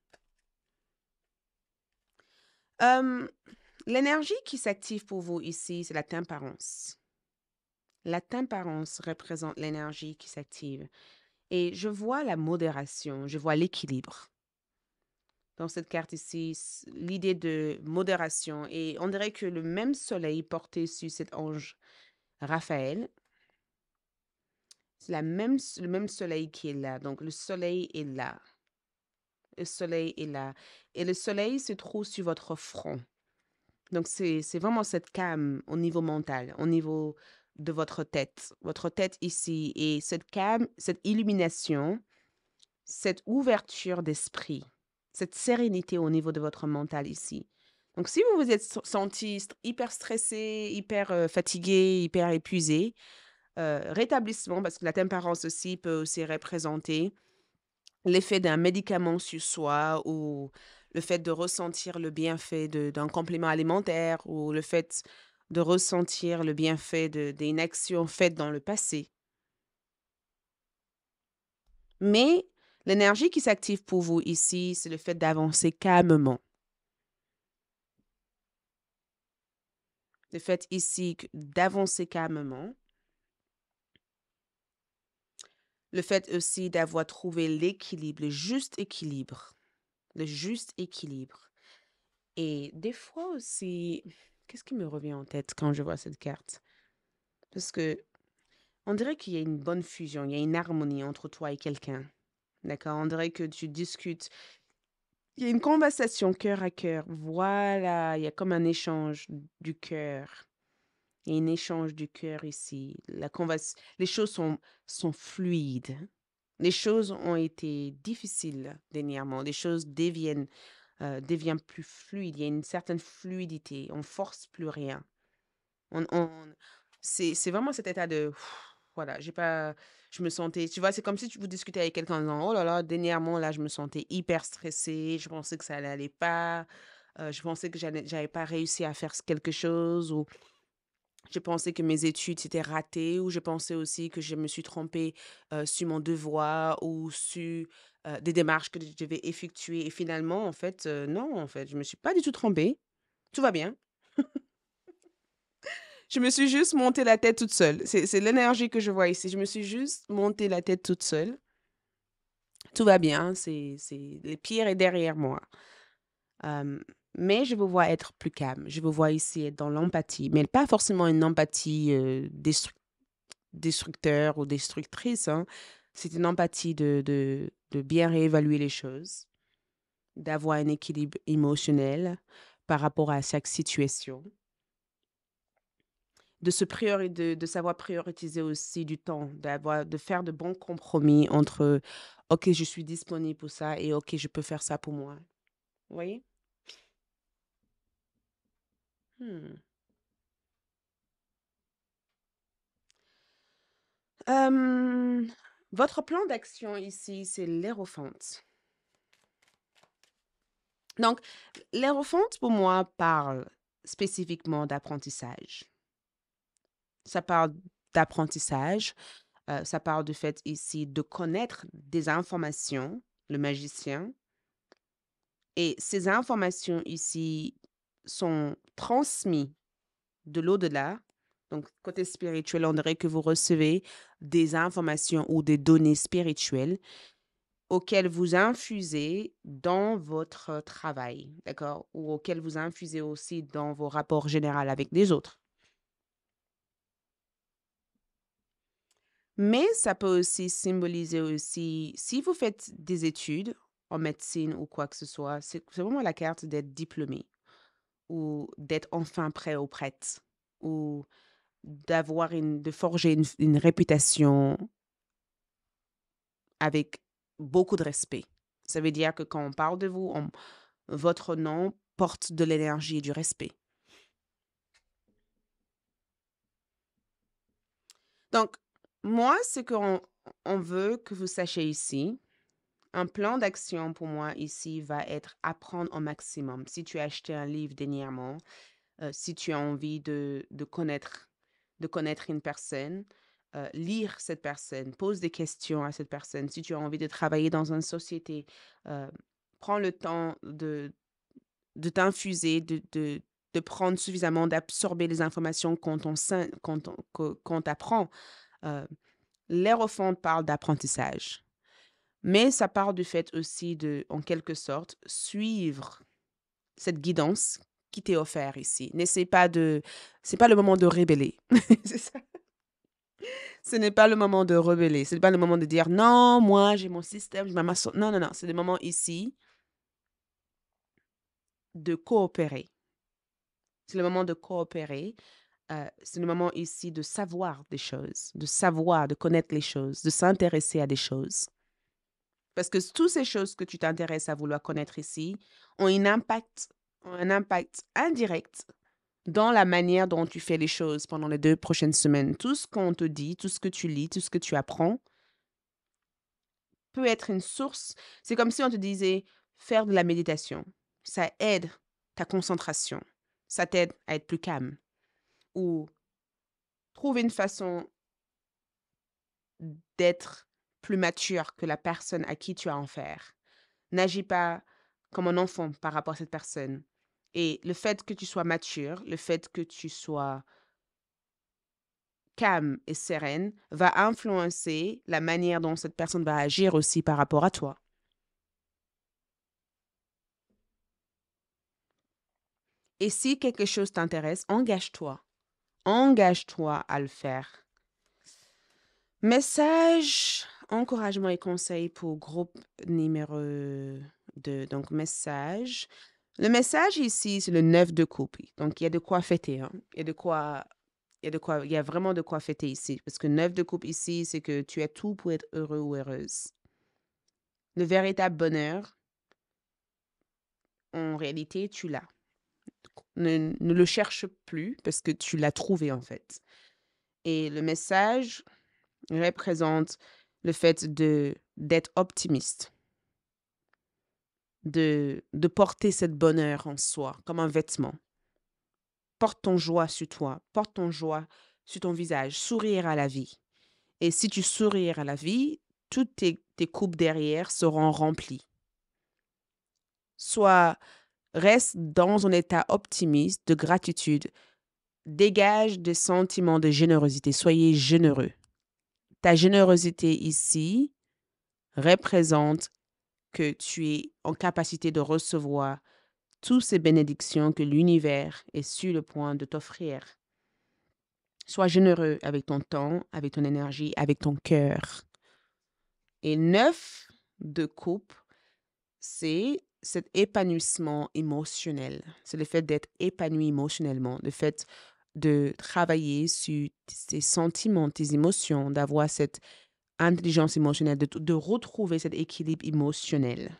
L'énergie qui s'active pour vous ici, c'est la tempérance. La tempérance représente l'énergie qui s'active. Et je vois la modération, je vois l'équilibre. Dans cette carte ici, l'idée de modération. Et on dirait que le même soleil porté sur cet ange Raphaël, c'est la même, le même soleil qui est là. Donc le soleil est là. Le soleil est là. Et le soleil se trouve sur votre front. Donc c'est vraiment cette calme au niveau mental, au niveau de votre tête, votre tête ici. Et cette calme, cette illumination, cette ouverture d'esprit, cette sérénité au niveau de votre mental ici. Donc, si vous vous êtes senti hyper stressé, hyper euh, fatigué, hyper épuisé, euh, rétablissement, parce que la tempérance aussi peut aussi représenter l'effet d'un médicament sur soi ou le fait de ressentir le bienfait d'un complément alimentaire ou le fait de ressentir le bienfait d'une action faite dans le passé. Mais l'énergie qui s'active pour vous ici, c'est le fait d'avancer calmement. Le fait ici d'avancer calmement. Le fait aussi d'avoir trouvé l'équilibre, le juste équilibre. Le juste équilibre. Et des fois aussi, Qu'est-ce qui me revient en tête quand je vois cette carte Parce que on dirait qu'il y a une bonne fusion, il y a une harmonie entre toi et quelqu'un. D'accord On dirait que tu discutes. Il y a une conversation cœur à cœur. Voilà, il y a comme un échange du cœur. Il y a un échange du cœur ici. La Les choses sont, sont fluides. Les choses ont été difficiles dernièrement. Les choses deviennent euh, devient plus fluide. Il y a une certaine fluidité. On force plus rien. On, c'est, vraiment cet état de voilà, j'ai pas, je me sentais, tu vois, c'est comme si tu vous discutais avec quelqu'un en disant oh là là, dernièrement là, je me sentais hyper stressée, je pensais que ça n'allait pas, euh, je pensais que j'avais pas réussi à faire quelque chose ou je pensais que mes études étaient ratées ou je pensais aussi que je me suis trompée euh, sur mon devoir ou sur euh, des démarches que je devais effectuer. Et finalement, en fait, euh, non, en fait, je me suis pas du tout trompée. Tout va bien. <laughs> je me suis juste monté la tête toute seule. C'est l'énergie que je vois ici. Je me suis juste montée la tête toute seule. Tout va bien. C'est le pire est derrière moi. mais je vous vois être plus calme. Je vous vois ici être dans l'empathie, mais pas forcément une empathie destructeur ou destructrice. Hein. C'est une empathie de, de bien réévaluer les choses, d'avoir un équilibre émotionnel par rapport à chaque situation, de, se de, savoir prioriser aussi du temps, de faire de bons compromis entre OK, je suis disponible pour ça et OK, je peux faire ça pour moi. Vous voyez? Hum... Votre plan d'action ici, c'est l'hérophante. Donc, l'hérophante, pour moi, parle spécifiquement d'apprentissage. Ça parle d'apprentissage. Euh, ça parle du fait ici de connaître des informations, le magicien. Et ces informations ici sont transmises de l'au-delà donc, côté spirituel, on dirait que vous recevez des informations ou des données spirituelles auxquelles vous infusez dans votre euh, travail, d'accord Ou auxquelles vous infusez aussi dans vos rapports généraux avec les autres. Mais ça peut aussi symboliser aussi, si vous faites des études en médecine ou quoi que ce soit, c'est vraiment la carte d'être diplômé ou d'être enfin prêt ou prête ou d'avoir une, de forger une, réputation avec beaucoup de respect. Ça veut dire que quand on parle de vous, votre nom porte de l'énergie et du respect. Donc, moi, ce qu'on on veut que vous sachiez ici, un plan d'action pour moi ici va être apprendre au maximum. Si tu as acheté un livre dernièrement, euh, si tu as envie de connaître de connaître une personne, euh, lire cette personne, pose des questions à cette personne. Si tu as envie de travailler dans une société, euh, prends le temps de, de t'infuser, de, prendre suffisamment, d'absorber les informations quand on, quand apprend. parle d'apprentissage, mais ça part du fait aussi de, en quelque sorte, suivre cette guidance qui t'est offert ici. N'essaie pas de... C'est pas le moment de rébeller. <laughs> c'est ça. Ce n'est pas le moment de rebeller. Ce n'est pas le moment de dire non, moi j'ai mon système, j'ai ma Non, non, non. C'est le moment ici de coopérer. C'est le moment de coopérer. Euh, c'est le moment ici de savoir des choses, de savoir, de connaître les choses, de s'intéresser à des choses. Parce que toutes ces choses que tu t'intéresses à vouloir connaître ici ont un impact un impact indirect dans la manière dont tu fais les choses pendant les deux prochaines semaines. Tout ce qu'on te dit, tout ce que tu lis, tout ce que tu apprends peut être une source. C'est comme si on te disait faire de la méditation. Ça aide ta concentration. Ça t'aide à être plus calme. Ou trouver une façon d'être plus mature que la personne à qui tu as affaire N'agis pas comme un enfant par rapport à cette personne. Et le fait que tu sois mature, le fait que tu sois calme et sereine va influencer la manière dont cette personne va agir aussi par rapport à toi. Et si quelque chose t'intéresse, engage-toi. Engage-toi à le faire. Message, encouragement et conseils pour groupe numéro 2. Donc, message. Le message ici, c'est le neuf de coupe. Donc, il y a de quoi fêter. Hein? Il y a de quoi... Il y, a de quoi, il y a vraiment de quoi fêter ici. Parce que neuf de coupe ici, c'est que tu as tout pour être heureux ou heureuse. Le véritable bonheur, en réalité, tu l'as. Ne, ne, le cherche plus parce que tu l'as trouvé en fait. Et le message représente le fait de d'être optimiste de, de porter cette bonheur en soi, comme un vêtement. Porte ton joie sur toi, porte ton joie sur ton visage, sourire à la vie. Et si tu sourires à la vie, toutes tes coupes derrière seront remplies. Sois, reste dans un état optimiste de gratitude. Dégage des sentiments de générosité. Soyez généreux. Ta générosité ici représente que tu es en capacité de recevoir toutes ces bénédictions que l'univers est sur le point de t'offrir. Sois généreux avec ton temps, avec ton énergie, avec ton cœur. Et neuf de coupe, c'est cet épanouissement émotionnel. C'est le fait d'être épanoui émotionnellement, le fait de travailler sur tes sentiments, tes émotions, d'avoir cette intelligence émotionnelle, de, retrouver cet équilibre émotionnel.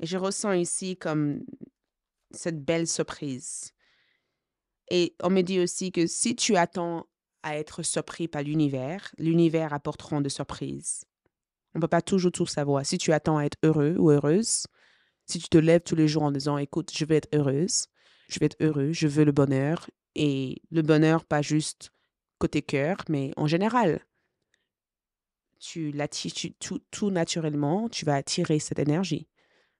Et je ressens ici comme cette belle surprise. Et on me dit aussi que si tu attends à être surpris par l'univers, l'univers apportera des surprises. On ne peut pas toujours tout savoir. Si tu attends à être heureux ou heureuse, si tu te lèves tous les jours en disant, écoute, je vais être heureuse, je vais être heureux, je veux le bonheur, et le bonheur, pas juste côté cœur, mais en général. Tu l'attires tout, naturellement, tu vas attirer cette énergie.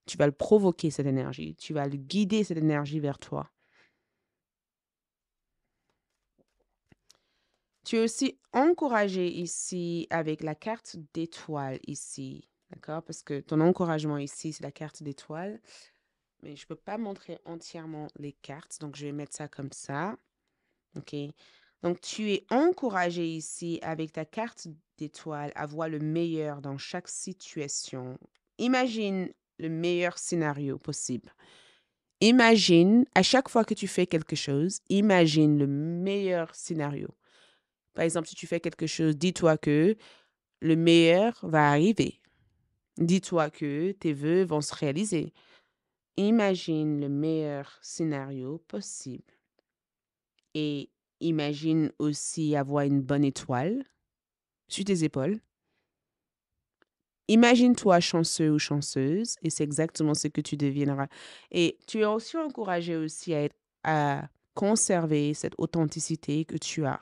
Tu vas le provoquer, cette énergie. Tu vas le guider, cette énergie, vers toi. Tu es aussi encouragé ici avec la carte d'étoile ici. D'accord Parce que ton encouragement ici, c'est la carte d'étoile. Mais je ne peux pas montrer entièrement les cartes. Donc, je vais mettre ça comme ça. Donc, tu es encouragé ici avec ta carte d'étoile à voir le meilleur dans chaque situation. Imagine le meilleur scénario possible. Imagine, à chaque fois que tu fais quelque chose, imagine le meilleur scénario. Par exemple, si tu fais quelque chose, dis-toi que le meilleur va arriver. Dis-toi que tes vœux vont se réaliser. Imagine le meilleur scénario possible. Et imagine aussi avoir une bonne étoile sur tes épaules. Imagine-toi chanceux ou chanceuse et c'est exactement ce que tu deviendras. Et tu es aussi encouragé aussi à, être, à conserver cette authenticité que tu as.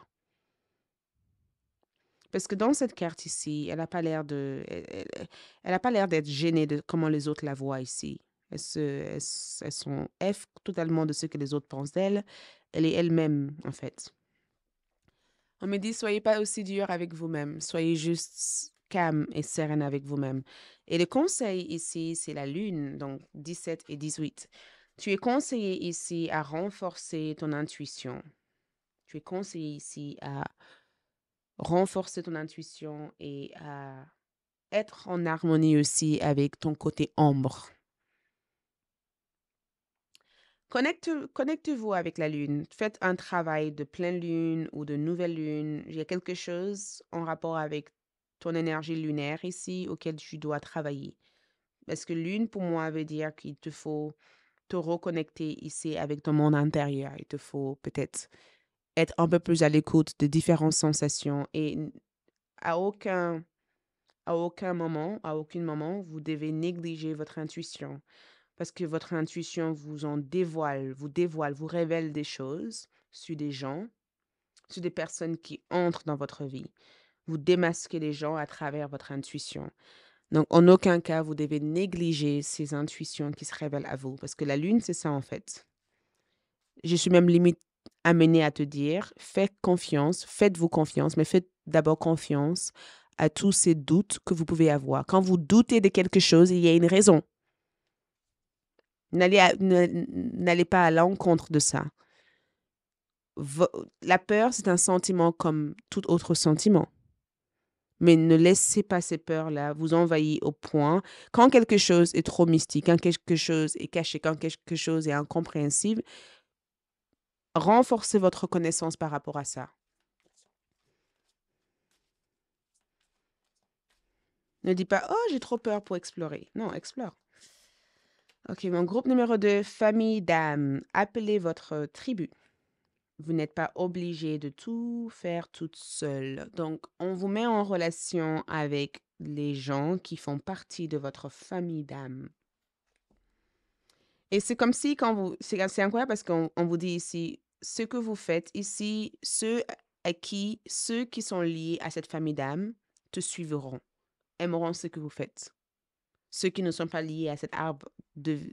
Parce que dans cette carte ici, elle n'a pas l'air de, elle, a pas l'air d'être gênée de comment les autres la voient ici. Elles, se, elles, sont F totalement de ce que les autres pensent d'elle. Elle est elle-même, en fait. On me dit, soyez pas aussi dur avec vous-même, soyez juste calme et sereine avec vous-même. Et le conseil ici, c'est la lune, donc 17 et 18. Tu es conseillé ici à renforcer ton intuition. Tu es conseillé ici à renforcer ton intuition et à être en harmonie aussi avec ton côté ombre. Connecte, connectez-vous avec la Lune. Faites un travail de pleine Lune ou de nouvelle Lune. Il y a quelque chose en rapport avec ton énergie lunaire ici auquel tu dois travailler. Parce que Lune, pour moi, veut dire qu'il te faut te reconnecter ici avec ton monde intérieur. Il te faut peut-être être un peu plus à l'écoute de différentes sensations et à aucun, à aucun moment, à aucun moment, vous devez négliger votre intuition parce que votre intuition vous en dévoile, vous dévoile, vous révèle des choses sur des gens, sur des personnes qui entrent dans votre vie. Vous démasquez les gens à travers votre intuition. Donc, en aucun cas, vous devez négliger ces intuitions qui se révèlent à vous, parce que la lune, c'est ça en fait. Je suis même limite amenée à te dire, fais confiance, faites-vous confiance, mais faites d'abord confiance à tous ces doutes que vous pouvez avoir. Quand vous doutez de quelque chose, il y a une raison. N'allez pas à l'encontre de ça. La peur, c'est un sentiment comme tout autre sentiment. Mais ne laissez pas ces peurs-là vous envahir au point. Quand quelque chose est trop mystique, quand quelque chose est caché, quand quelque chose est incompréhensible, renforcez votre connaissance par rapport à ça. Ne dites pas, oh, j'ai trop peur pour explorer. Non, explore. Ok, mon groupe numéro 2, famille d'âme. Appelez votre tribu. Vous n'êtes pas obligé de tout faire toute seule. Donc, on vous met en relation avec les gens qui font partie de votre famille d'âme. Et c'est comme si, quand vous. C'est incroyable parce qu'on vous dit ici, ce que vous faites ici, ceux à qui, ceux qui sont liés à cette famille d'âme te suivront, aimeront ce que vous faites. Ceux qui ne sont pas liés à cet arbre de,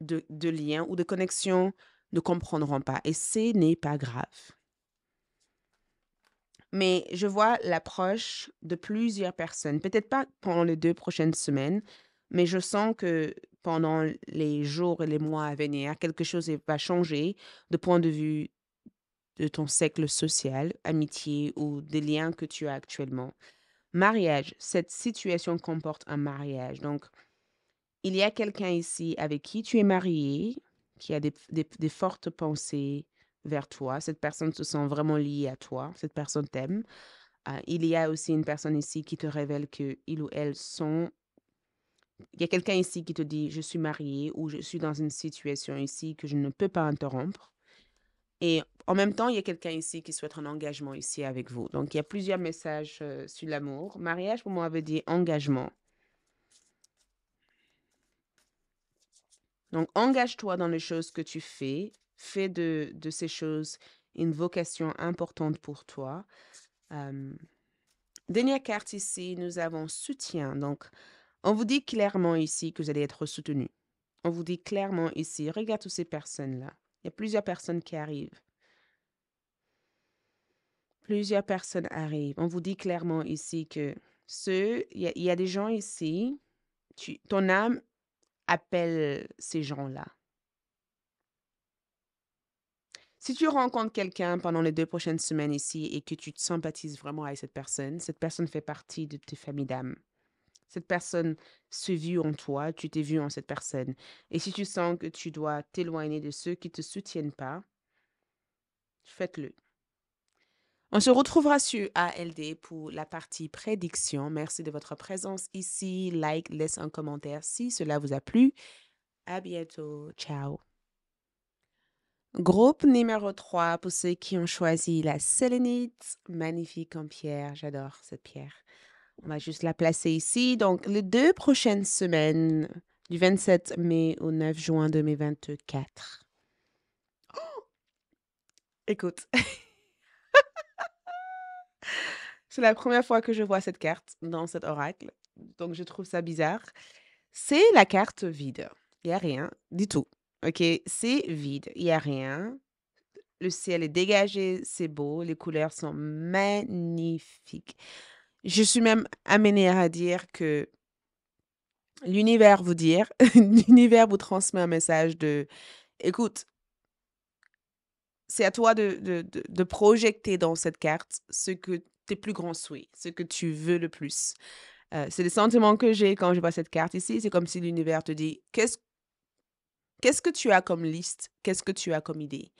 de, liens ou de connexions ne comprendront pas. Et ce n'est pas grave. Mais je vois l'approche de plusieurs personnes, peut-être pas pendant les deux prochaines semaines, mais je sens que pendant les jours et les mois à venir, quelque chose va changer de point de vue de ton cercle social, amitié ou des liens que tu as actuellement. Mariage, cette situation comporte un mariage. Donc, il y a quelqu'un ici avec qui tu es marié, qui a des, fortes pensées vers toi. Cette personne se sent vraiment liée à toi. Cette personne t'aime. Ah, il y a aussi une personne ici qui te révèle que il ou elle sont. Il y a quelqu'un ici qui te dit je suis marié ou je suis dans une situation ici que je ne peux pas interrompre. Et en même temps, il y a quelqu'un ici qui souhaite un engagement ici avec vous. Donc, il y a plusieurs messages euh, sur l'amour. Mariage, pour moi, veut dire engagement. Donc, engage-toi dans les choses que tu fais. Fais de, ces choses une vocation importante pour toi. dernière carte ici, nous avons soutien. Donc, on vous dit clairement ici que vous allez être soutenu. On vous dit clairement ici, regarde toutes ces personnes-là. Il y a plusieurs personnes qui arrivent. Plusieurs personnes arrivent. On vous dit clairement ici que ceux, il y, a des gens ici, ton âme appelle ces gens-là. Si tu rencontres quelqu'un pendant les deux prochaines semaines ici et que tu te sympathises vraiment avec cette personne, cette personne fait partie de tes familles d'âme. Cette personne se vit en toi, tu t'es vu en cette personne. Et si tu sens que tu dois t'éloigner de ceux qui ne te soutiennent pas, faites-le. On se retrouvera sur ALD pour la partie prédiction. Merci de votre présence ici. Like, laisse un commentaire si cela vous a plu. À bientôt. Ciao. Groupe numéro 3 pour ceux qui ont choisi la sélénite. Magnifique en pierre. J'adore cette pierre. On va juste la placer ici. Donc, les deux prochaines semaines, du 27 mai au 9 juin 2024. Écoute. <laughs> <laughs> C'est la première fois que je vois cette carte dans cet oracle, donc je trouve ça bizarre. C'est la carte vide. Il n'y a rien du tout. OK, c'est vide. Il n'y a rien. Le ciel est dégagé, c'est beau, les couleurs sont magnifiques. Je suis même amenée à dire que l'univers vous dire, <laughs> l'univers vous transmet un message de écoute, c'est à toi de, de, de, projeter dans cette carte ce que tes plus grands souhaits, ce que tu veux le plus. Euh, c'est le sentiment que j'ai quand je vois cette carte ici. C'est comme si l'univers te dit qu'est-ce qu'est-ce que tu as comme liste, qu'est-ce que tu as comme idée.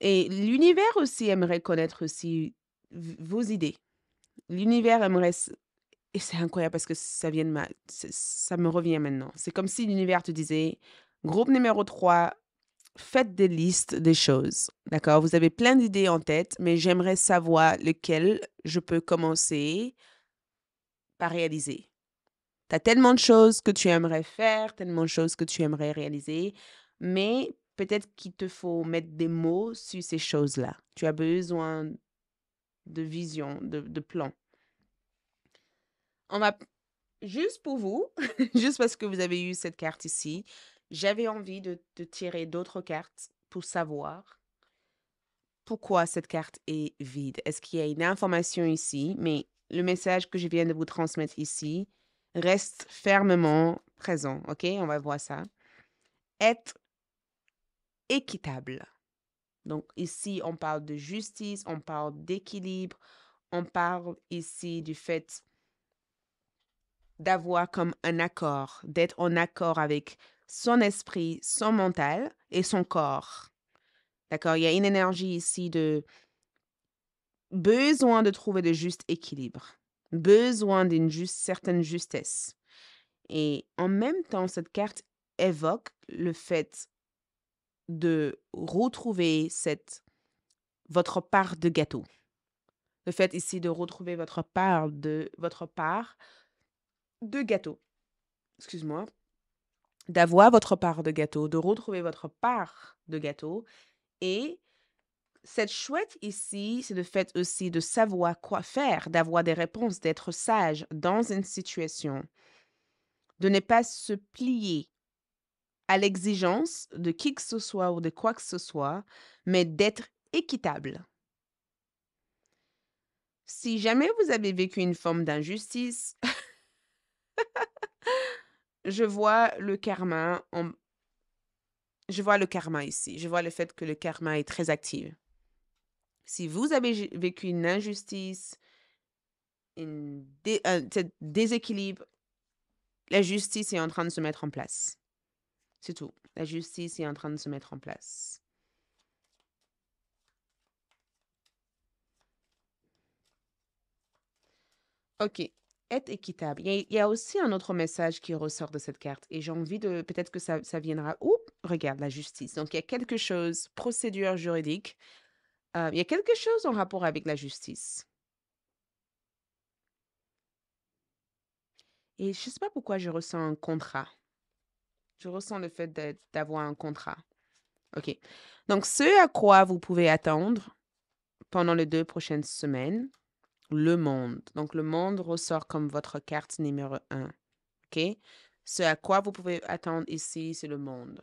Et l'univers aussi aimerait connaître aussi vos idées. L'univers aimerait et c'est incroyable parce que ça vient ça me revient maintenant. C'est comme si l'univers te disait groupe numéro 3, faites des listes des choses. D'accord Vous avez plein d'idées en tête, mais j'aimerais savoir lequel je peux commencer par réaliser. Tu as tellement de choses que tu aimerais faire, tellement de choses que tu aimerais réaliser, mais peut-être qu'il te faut mettre des mots sur ces choses-là. Tu as besoin de vision, de, de plan. On va, juste pour vous, <laughs> juste parce que vous avez eu cette carte ici, j'avais envie de, tirer d'autres cartes pour savoir pourquoi cette carte est vide. Est-ce qu'il y a une information ici? Mais le message que je viens de vous transmettre ici reste fermement présent. OK? On va voir ça. Être équitable. Donc ici, on parle de justice, on parle d'équilibre, on parle ici du fait d'avoir comme un accord, d'être en accord avec son esprit, son mental et son corps. D'accord Il y a une énergie ici de besoin de trouver le juste équilibre, besoin d'une juste, certaine justesse. Et en même temps, cette carte évoque le fait de retrouver cette, votre part de gâteau. Le fait ici de retrouver votre part de, votre part de gâteau. Excuse-moi d'avoir votre part de gâteau, de retrouver votre part de gâteau. Et cette chouette ici, c'est le fait aussi de savoir quoi faire, d'avoir des réponses, d'être sage dans une situation, de ne pas se plier à l'exigence de qui que ce soit ou de quoi que ce soit, mais d'être équitable. Si jamais vous avez vécu une forme d'injustice, <laughs> je vois le karma Je vois le karma ici. Je vois le fait que le karma est très actif. Si vous avez vécu une injustice, une un déséquilibre, la justice est en train de se mettre en place. C'est tout. La justice est en train de se mettre en place. Ok être équitable. Il y, a, aussi un autre message qui ressort de cette carte et j'ai envie de, peut-être que ça, viendra, ou regarde la justice. Donc il y a quelque chose, procédure juridique, euh, il y a quelque chose en rapport avec la justice. Et je ne sais pas pourquoi je ressens un contrat. Je ressens le fait d'avoir un contrat. OK. Donc ce à quoi vous pouvez attendre pendant les deux prochaines semaines, le monde. Donc, le monde ressort comme votre carte numéro un. OK? Ce à quoi vous pouvez attendre ici, c'est le monde.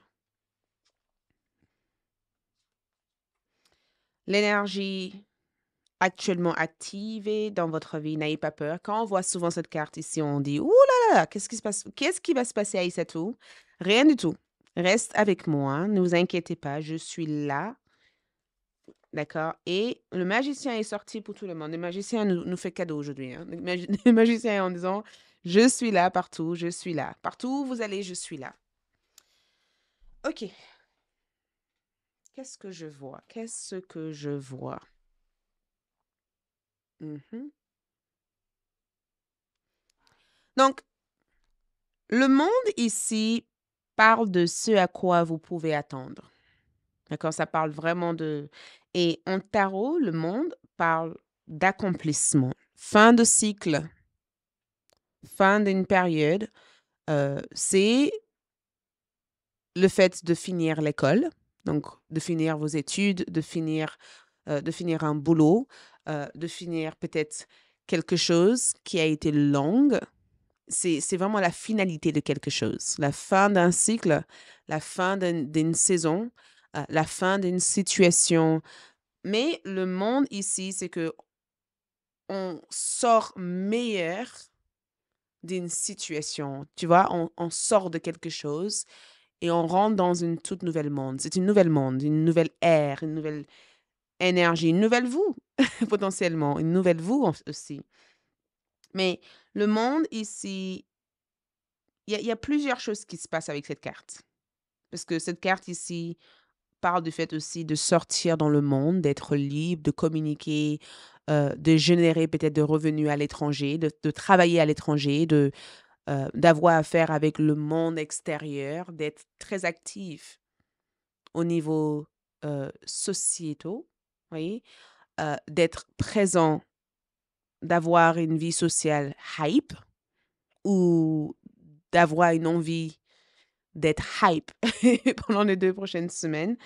L'énergie actuellement activée dans votre vie, n'ayez pas peur. Quand on voit souvent cette carte ici, on dit Ouh là là, qu'est-ce qui se passe Qu'est-ce qui va se passer à tout Rien du tout. Reste avec moi, ne vous inquiétez pas, je suis là D'accord Et le magicien est sorti pour tout le monde. Le magicien nous, fait cadeau aujourd'hui. Hein. <laughs> Le, magicien en disant Je suis là partout, je suis là. Partout où vous allez, je suis là. Ok. Qu'est-ce que je vois Qu'est-ce que je vois mmh Donc, le monde ici parle de ce à quoi vous pouvez attendre. D'accord Ça parle vraiment de et en tarot, le monde parle d'accomplissement, fin de cycle, fin d'une période. Euh, c'est le fait de finir l'école, donc de finir vos études, de finir, euh, de finir un boulot, euh, de finir peut-être quelque chose qui a été long. C'est vraiment la finalité de quelque chose, la fin d'un cycle, la fin d'une saison, la fin d'une situation. Mais le monde ici, c'est que on sort meilleur d'une situation. Tu vois, on, sort de quelque chose et on rentre dans une toute nouvelle monde. C'est une nouvelle monde, une nouvelle ère, une nouvelle énergie, une nouvelle vous, <laughs> potentiellement, une nouvelle vous aussi. Mais le monde ici, il y, a plusieurs choses qui se passent avec cette carte. Parce que cette carte ici, parle du fait aussi de sortir dans le monde, d'être libre, de communiquer, euh, de générer peut-être de revenus à l'étranger, de, travailler à l'étranger, de euh, d'avoir affaire avec le monde extérieur, d'être très actif au niveau euh, sociétaux, oui, d'être présent, d'avoir une vie sociale hype ou d'avoir une envie d'être hype <laughs> pendant les deux prochaines semaines,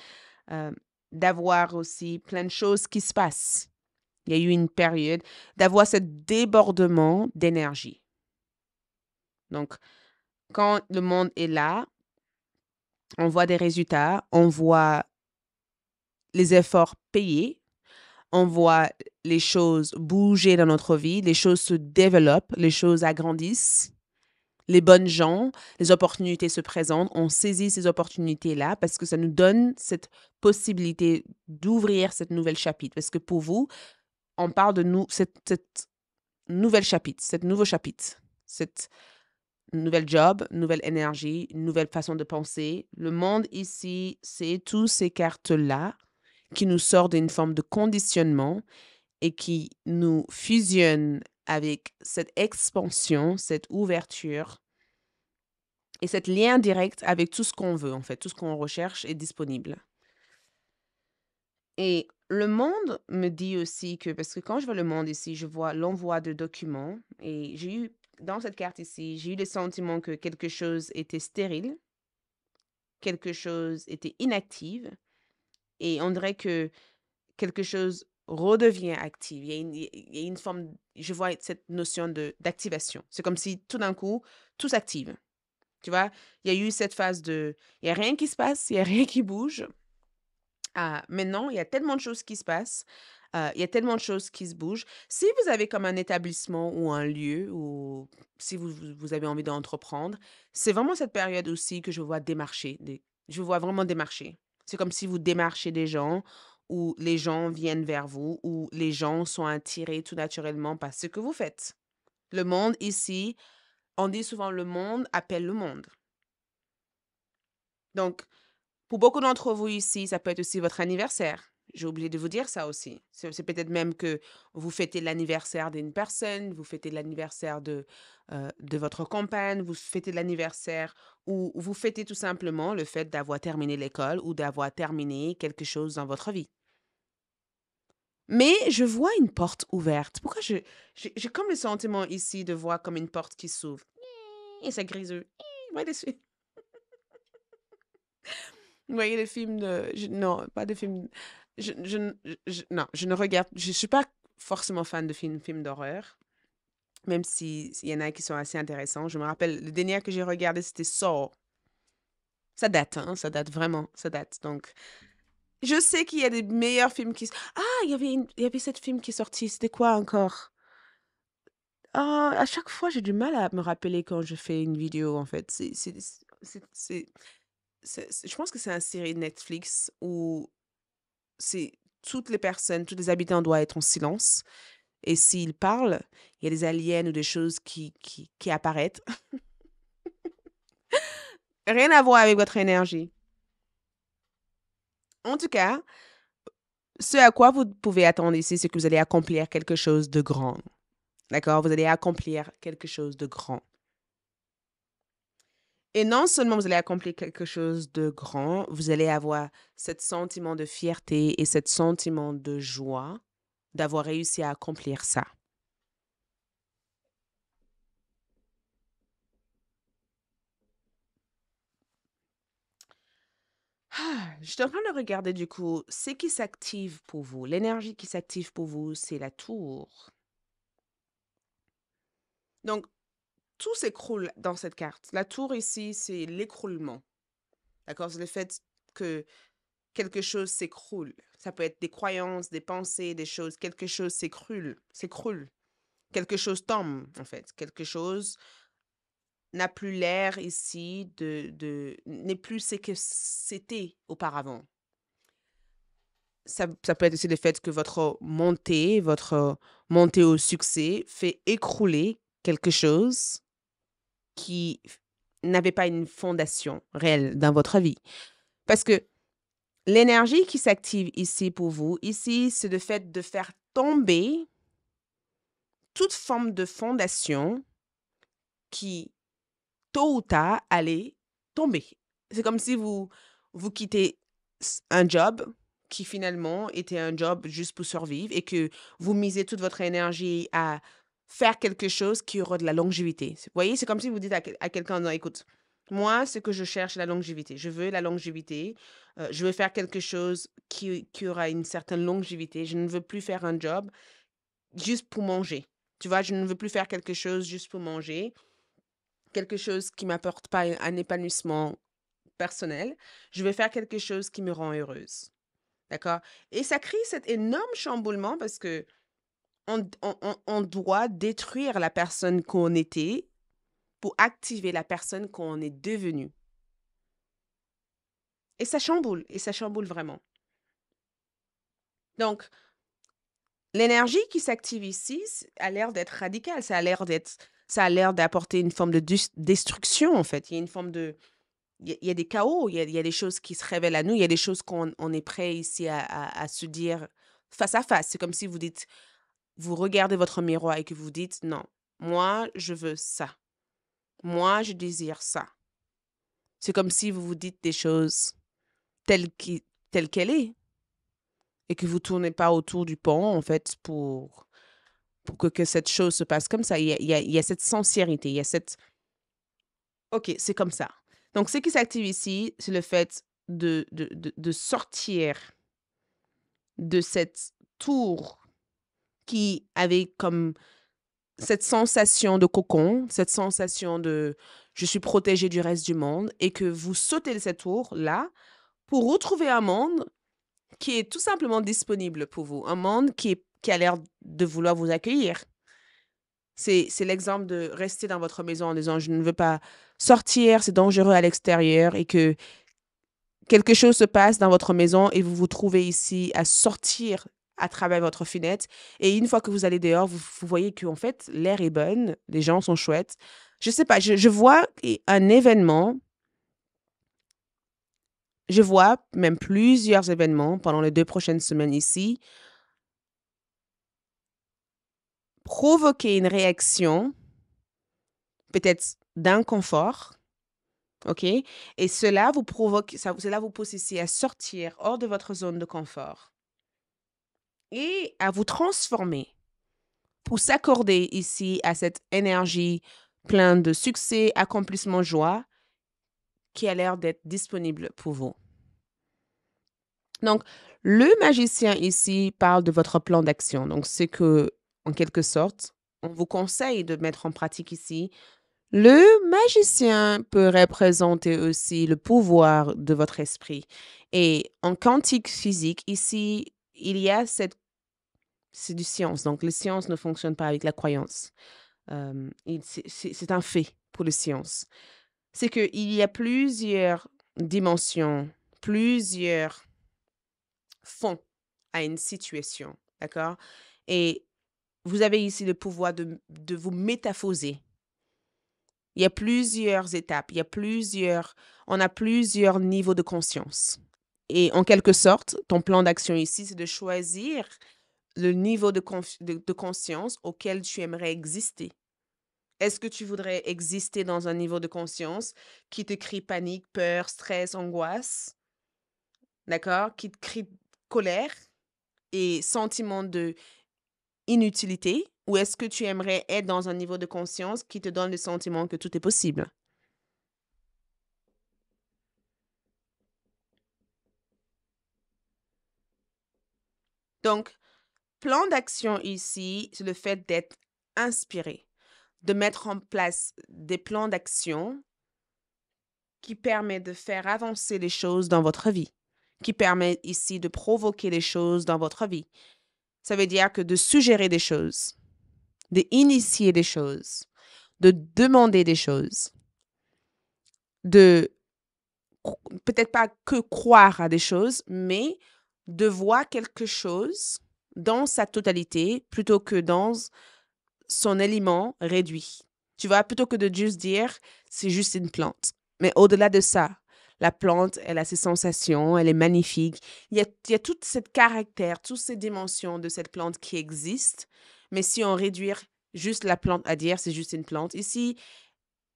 euh, d'avoir aussi plein de choses qui se passent. Il y a eu une période d'avoir ce débordement d'énergie. Donc, quand le monde est là, on voit des résultats, on voit les efforts payés, on voit les choses bouger dans notre vie, les choses se développent, les choses agrandissent les bonnes gens, les opportunités se présentent, on saisit ces opportunités-là parce que ça nous donne cette possibilité d'ouvrir cette nouvelle chapitre. Parce que pour vous, on parle de nous, cette, cette nouvelle chapitre, cette nouveau chapitre, cette nouvelle job, nouvelle énergie, nouvelle façon de penser. Le monde ici, c'est tous ces cartes-là qui nous sortent d'une forme de conditionnement et qui nous fusionne avec cette expansion, cette ouverture et cette lien direct avec tout ce qu'on veut, en fait, tout ce qu'on recherche est disponible. Et le monde me dit aussi que, parce que quand je vois le monde ici, je vois l'envoi de documents et j'ai eu, dans cette carte ici, j'ai eu le sentiment que quelque chose était stérile, quelque chose était inactive et on dirait que quelque chose redevient active. Il y a une, forme, je vois cette notion d'activation. C'est comme si tout d'un coup, tout s'active. Tu vois, il y a eu cette phase de, il n'y a rien qui se passe, il n'y a <laughs> rien qui bouge. Ah, maintenant, il y a tellement de choses qui se passent, euh, il y a tellement de choses qui se bougent. Si vous avez comme un établissement ou un lieu, ou si vous, avez envie d'entreprendre, c'est vraiment cette période aussi que je vois démarcher. je vois vraiment démarcher. C'est comme si vous démarchez des gens où les gens viennent vers vous, où les gens sont attirés tout naturellement par ce que vous faites. Le monde ici, on dit souvent le monde appelle le monde. Donc, pour beaucoup d'entre vous ici, ça peut être aussi votre anniversaire. J'ai oublié de vous dire ça aussi. C'est peut-être même que vous fêtez l'anniversaire d'une personne, vous fêtez l'anniversaire de, euh, de votre compagne, vous fêtez l'anniversaire ou vous fêtez tout simplement le fait d'avoir terminé l'école ou d'avoir terminé quelque chose dans votre vie. Mais je vois une porte ouverte. Pourquoi je j'ai comme le sentiment ici de voir comme une porte qui s'ouvre. Et ça griseux. Ouais, dessus. <laughs> Vous voyez les films de... non, pas de films... Je, je, non, je ne regarde... Je ne suis pas forcément fan de films, films d'horreur. Même s'il si y en a qui sont assez intéressants. Je me rappelle, le dernier que j'ai regardé, c'était Saw. Ça date, hein, ça date vraiment, ça date. Donc, je sais qu'il y a des meilleurs films qui... Ah, il y avait, il y avait cette film qui est sortie. C'était quoi encore ah, À chaque fois, j'ai du mal à me rappeler quand je fais une vidéo, en fait. C'est... Je pense que c'est une série Netflix où c'est toutes les personnes, tous les habitants doivent être en silence. Et s'ils parlent, il y a des aliens ou des choses qui, qui, qui apparaissent. <laughs> Rien à voir avec votre énergie. En tout cas, ce à quoi vous pouvez attendre ici, c'est que vous allez accomplir quelque chose de grand. D'accord Vous allez accomplir quelque chose de grand. Et non seulement vous allez accomplir quelque chose de grand, vous allez avoir ce sentiment de fierté et ce sentiment de joie d'avoir réussi à accomplir ça. Ah, je suis en train de regarder du coup, c'est qui s'active pour vous. L'énergie qui s'active pour vous, c'est la tour. Donc, tout s'écroule dans cette carte. La tour ici, c'est l'écroulement. D'accord C'est le fait que quelque chose s'écroule. Ça peut être des croyances, des pensées, des choses. Quelque chose s'écroule. S'écroule. Quelque chose tombe, en fait. Quelque chose n'a plus l'air ici de, n'est plus ce que c'était auparavant. Ça, ça, peut être aussi le fait que votre montée, votre montée au succès fait écrouler quelque chose qui n'avait pas une fondation réelle dans votre vie. Parce que l'énergie qui s'active ici pour vous, ici, c'est le fait de faire tomber toute forme de fondation qui tôt ou tard, allez tomber. C'est comme si vous, vous quittez un job qui finalement était un job juste pour survivre et que vous misez toute votre énergie à faire quelque chose qui aura de la longévité. Vous voyez, c'est comme si vous dites à, quelqu'un, écoute, moi, ce que je cherche, la longévité. Je veux la longévité. Euh, je veux faire quelque chose qui, qui, aura une certaine longévité. Je ne veux plus faire un job juste pour manger. Tu vois, je ne veux plus faire quelque chose juste pour manger quelque chose qui m'apporte pas un épanouissement personnel, je vais faire quelque chose qui me rend heureuse. D'accord Et ça crée cet énorme chamboulement parce que on, doit détruire la personne qu'on était pour activer la personne qu'on est devenue. Et ça chamboule, et ça chamboule vraiment. Donc, l'énergie qui s'active ici a l'air d'être radicale, ça a l'air d'être ça a l'air d'apporter une forme de destruction, en fait. Il y a une forme de. Il y, a des chaos, il y a, des choses qui se révèlent à nous, il y a des choses qu'on est prêt ici à, se dire face à face. C'est comme si vous dites, vous regardez votre miroir et que vous dites, non, moi, je veux ça. Moi, je désire ça. C'est comme si vous vous dites des choses telles qu'elles est et que vous tournez pas autour du pont, en fait, pour que, cette chose se passe comme ça. Il y, a, cette sincérité, il y a cette... OK, c'est comme ça. Donc, ce qui s'active ici, c'est le fait de, de, sortir de cette tour qui avait comme cette sensation de cocon, cette sensation de je suis protégé du reste du monde, et que vous sautez de cette tour-là pour retrouver un monde qui est tout simplement disponible pour vous, un monde qui est qui a l'air de vouloir vous accueillir. C'est l'exemple de rester dans votre maison en disant je ne veux pas sortir, c'est dangereux à l'extérieur et que quelque chose se passe dans votre maison et vous vous trouvez ici à sortir à travers votre fenêtre. Et une fois que vous allez dehors, vous, vous voyez qu'en fait, l'air est bon, les gens sont chouettes. Je sais pas, je, je, vois un événement, je vois même plusieurs événements pendant les deux prochaines semaines ici provoquer une réaction, peut-être d'inconfort, OK? Et cela vous provoque, ça, cela vous pousse ici à sortir hors de votre zone de confort et à vous transformer pour s'accorder ici à cette énergie pleine de succès, accomplissement, joie qui a l'air d'être disponible pour vous. Donc, le magicien ici parle de votre plan d'action. Donc, c'est que en quelque sorte, on vous conseille de mettre en pratique ici, le magicien peut représenter aussi le pouvoir de votre esprit. Et en quantique physique, ici, il y a cette... C'est du science, donc les sciences ne fonctionnent pas avec la croyance. c'est un fait pour les sciences. C'est qu'il y a plusieurs dimensions, plusieurs fonds à une situation, d'accord Et vous avez ici le pouvoir de, vous métaphoser. Il y a plusieurs étapes, il y a plusieurs, on a plusieurs niveaux de conscience. Et en quelque sorte, ton plan d'action ici, c'est de choisir le niveau de, de, conscience auquel tu aimerais exister. Est-ce que tu voudrais exister dans un niveau de conscience qui te crie panique, peur, stress, angoisse, d'accord, qui te crie colère et sentiment de inutilité ou est-ce que tu aimerais être dans un niveau de conscience qui te donne le sentiment que tout est possible? Donc, plan d'action ici, c'est le fait d'être inspiré, de mettre en place des plans d'action qui permettent de faire avancer les choses dans votre vie, qui permettent ici de provoquer les choses dans votre vie, ça veut dire que de suggérer des choses, d'initier des choses, de demander des choses, de peut-être pas que croire à des choses, mais de voir quelque chose dans sa totalité plutôt que dans son élément réduit. Tu vois, plutôt que de juste dire c'est juste une plante. Mais au-delà de ça, la plante, elle a ses sensations, elle est magnifique. Il y a, tout ce caractère, toutes ces dimensions de cette plante qui existent. Mais si on réduit juste la plante à dire, c'est juste une plante. Ici,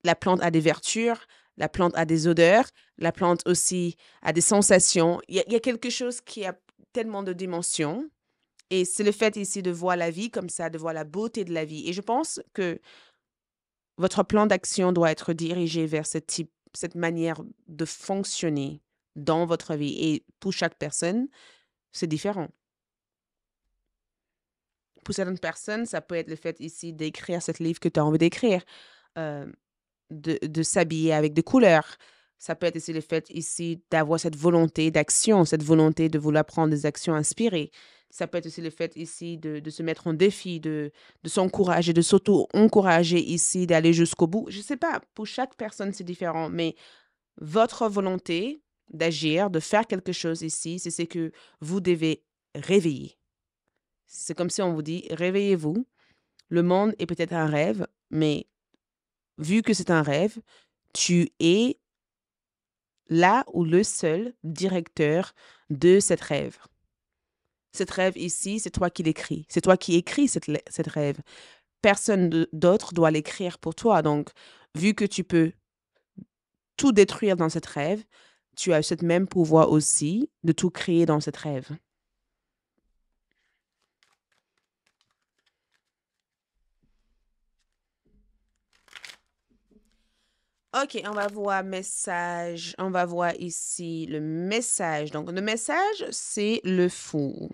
la plante a des vertus, la plante a des odeurs, la plante aussi a des sensations. Il y a, il y a quelque chose qui a tellement de dimensions. Et c'est le fait ici de voir la vie comme ça, de voir la beauté de la vie. Et je pense que votre plan d'action doit être dirigé vers ce type cette manière de fonctionner dans votre vie. Et pour chaque personne, c'est différent. Pour certaines personnes, ça peut être le fait ici d'écrire cette livre que tu as envie d'écrire, euh, de, de s'habiller avec des couleurs, ça peut être aussi le fait ici d'avoir cette volonté d'action, cette volonté de vouloir prendre des actions inspirées. Ça peut être aussi le fait ici de, de se mettre en défi, de, de s'encourager, de s'auto-encourager ici, d'aller jusqu'au bout. Je ne sais pas, pour chaque personne c'est différent, mais votre volonté d'agir, de faire quelque chose ici, c'est ce que vous devez réveiller. C'est comme si on vous dit, réveillez-vous. Le monde est peut-être un rêve, mais vu que c'est un rêve, tu es Là ou le seul directeur de cette rêve. Cette rêve ici, c'est toi qui l'écris. C'est toi qui écris cette, cette rêve. Personne d'autre doit l'écrire pour toi. Donc, vu que tu peux tout détruire dans cette rêve, tu as ce même pouvoir aussi de tout créer dans cette rêve. OK, on va voir message. On va voir ici le message. Donc, le message, c'est le fou.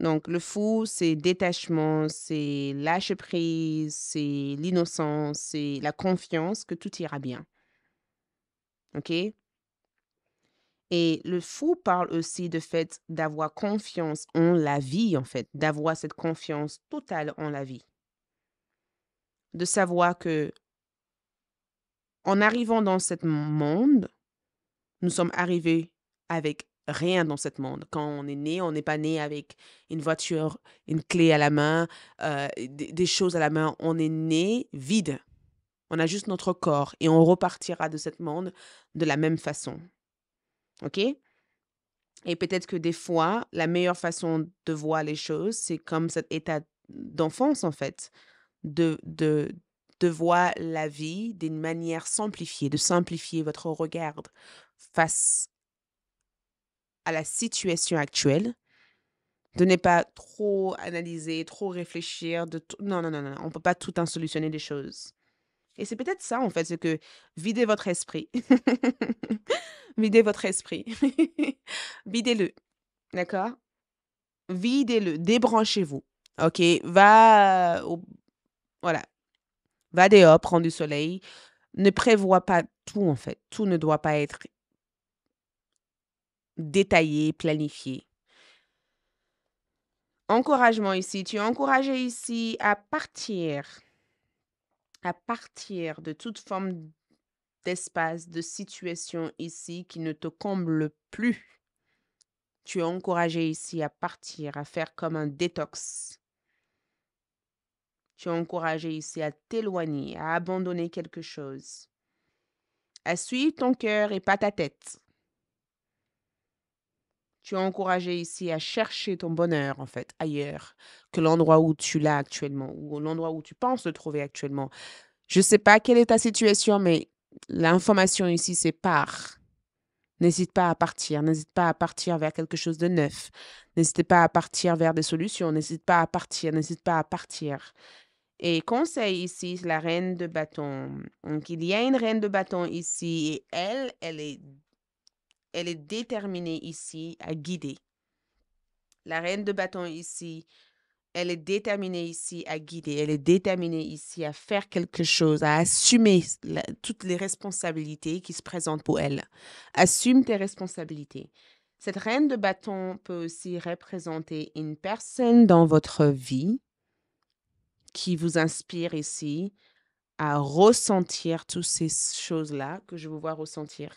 Donc, le fou, c'est détachement, c'est lâche prise, c'est l'innocence, c'est la confiance que tout ira bien. OK? Et le fou parle aussi de fait d'avoir confiance en la vie, en fait, d'avoir cette confiance totale en la vie. De savoir que en arrivant dans ce monde, nous sommes arrivés avec rien dans ce monde. Quand on est né, on n'est pas né avec une voiture, une clé à la main, euh, des, choses à la main. On est né vide. On a juste notre corps et on repartira de ce monde de la même façon. OK Et peut-être que des fois, la meilleure façon de voir les choses, c'est comme cet état d'enfance, en fait, de, de, de voir la vie d'une manière simplifiée, de simplifier votre regard face à la situation actuelle, de ne pas trop analyser, trop réfléchir, de non, non, non, non, on ne peut pas tout en solutionner des choses. Et c'est peut-être ça, en fait, ce que videz votre esprit. <laughs> videz votre esprit. <laughs> Videz-le. D'accord Videz-le. Débranchez-vous. OK Va. Au... Voilà. Va dehors, prends du soleil. Ne prévois pas tout, en fait. Tout ne doit pas être détaillé, planifié. Encouragement ici. Tu es encouragé ici à partir, à partir de toute forme d'espace, de situation ici qui ne te comble plus. Tu es encouragé ici à partir, à faire comme un détox, tu es encouragé ici à t'éloigner, à abandonner quelque chose, à suivre ton cœur et pas ta tête. Tu es encouragé ici à chercher ton bonheur, en fait, ailleurs que l'endroit où tu l'as actuellement ou l'endroit où tu penses le trouver actuellement. Je ne sais pas quelle est ta situation, mais l'information ici, c'est part. N'hésite pas à partir, n'hésite pas à partir vers quelque chose de neuf, n'hésite pas à partir vers des solutions, n'hésite pas à partir, n'hésite pas à partir. Et conseil ici, la reine de bâton. Donc, il y a une reine de bâton ici et elle, elle est, elle est déterminée ici à guider. La reine de bâton ici, elle est déterminée ici à guider, elle est déterminée ici à faire quelque chose, à assumer toutes les responsabilités qui se présentent pour elle. Assume tes responsabilités. Cette reine de bâton peut aussi représenter une personne dans votre vie qui vous inspire ici à ressentir toutes ces choses-là que je vous vois ressentir.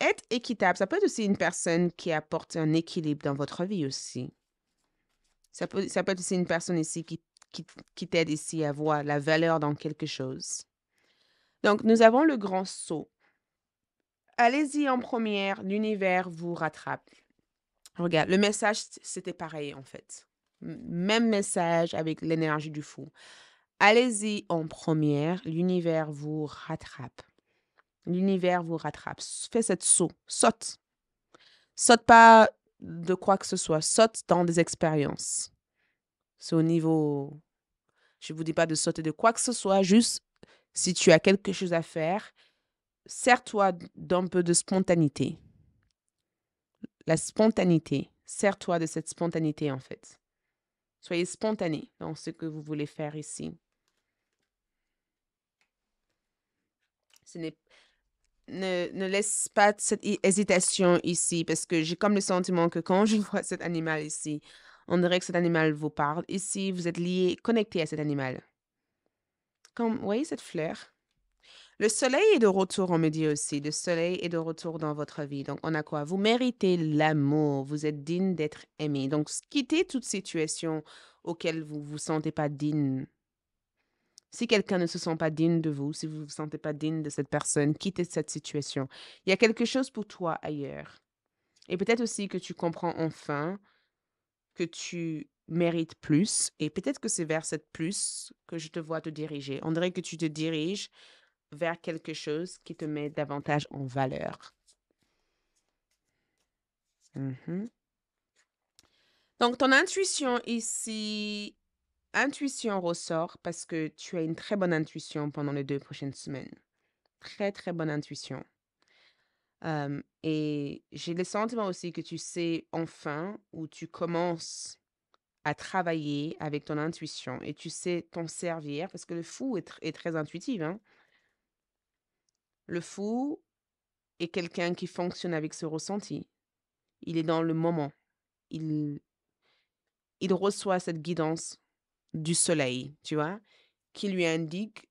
Être équitable, ça peut être aussi une personne qui apporte un équilibre dans votre vie aussi. Ça peut, ça peut être aussi une personne ici qui, qui, qui t'aide ici à voir la valeur dans quelque chose. Donc, nous avons le grand saut. Allez-y en première, l'univers vous rattrape. Regarde, le message, c'était pareil en fait. Même message avec l'énergie du fou. Allez-y en première, l'univers vous rattrape. L'univers vous rattrape. Fais cette saut, saute. Saute pas de quoi que ce soit, saute dans des expériences. C'est au niveau. Je vous dis pas de sauter de quoi que ce soit, juste si tu as quelque chose à faire, sers-toi d'un peu de spontanéité. La spontanéité, sers-toi de cette spontanéité en fait. Soyez spontané dans ce que vous voulez faire ici. Ce ne, ne, laisse pas cette hésitation ici parce que j'ai comme le sentiment que quand je <laughs> vois cet animal ici, on dirait que cet animal vous parle. Ici, vous êtes lié, connecté à cet animal. Comme, vous voyez cette fleur le soleil est de retour, on me dit aussi. Le soleil est de retour dans votre vie. Donc, on a quoi Vous méritez l'amour. Vous êtes digne d'être aimé. Donc, quittez toute situation auquel vous ne vous sentez pas digne. Si quelqu'un ne se sent pas digne de vous, si vous ne vous sentez pas digne de cette personne, quittez cette situation. Il y a quelque chose pour toi ailleurs. Et peut-être aussi que tu comprends enfin que tu mérites plus. Et peut-être que c'est vers cette plus que je te vois te diriger. On dirait que tu te diriges vers quelque chose qui te met davantage en valeur. Mhm. Donc, ton intuition ici, intuition ressort parce que tu as une très bonne intuition pendant les deux prochaines semaines. Très, très bonne intuition. Euh, et j'ai le sentiment aussi que tu sais enfin où tu commences à travailler avec ton intuition et tu sais t'en servir parce que le fou est, est très intuitif. Hein? Le fou est quelqu'un qui fonctionne avec ce ressenti. Il est dans le moment. Il, il reçoit cette guidance du soleil, tu vois, qui lui indique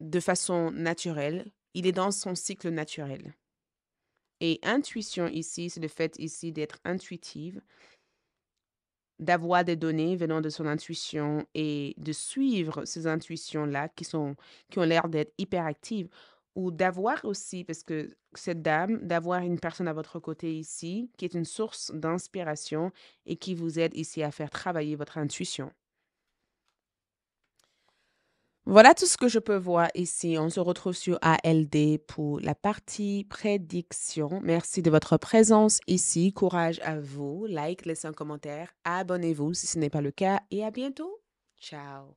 de façon naturelle. Il est dans son cycle naturel. Et intuition ici, c'est le fait ici d'être intuitive, d'avoir des données venant de son intuition et de suivre ces intuitions-là qui, qui ont l'air d'être hyperactives, ou d'avoir aussi, parce que cette dame, d'avoir une personne à votre côté ici qui est une source d'inspiration et qui vous aide ici à faire travailler votre intuition. Voilà tout ce que je peux voir ici. On se retrouve sur ALD pour la partie prédiction. Merci de votre présence ici. Courage à vous. Like, laissez un commentaire, abonnez-vous si ce n'est pas le cas et à bientôt. Ciao.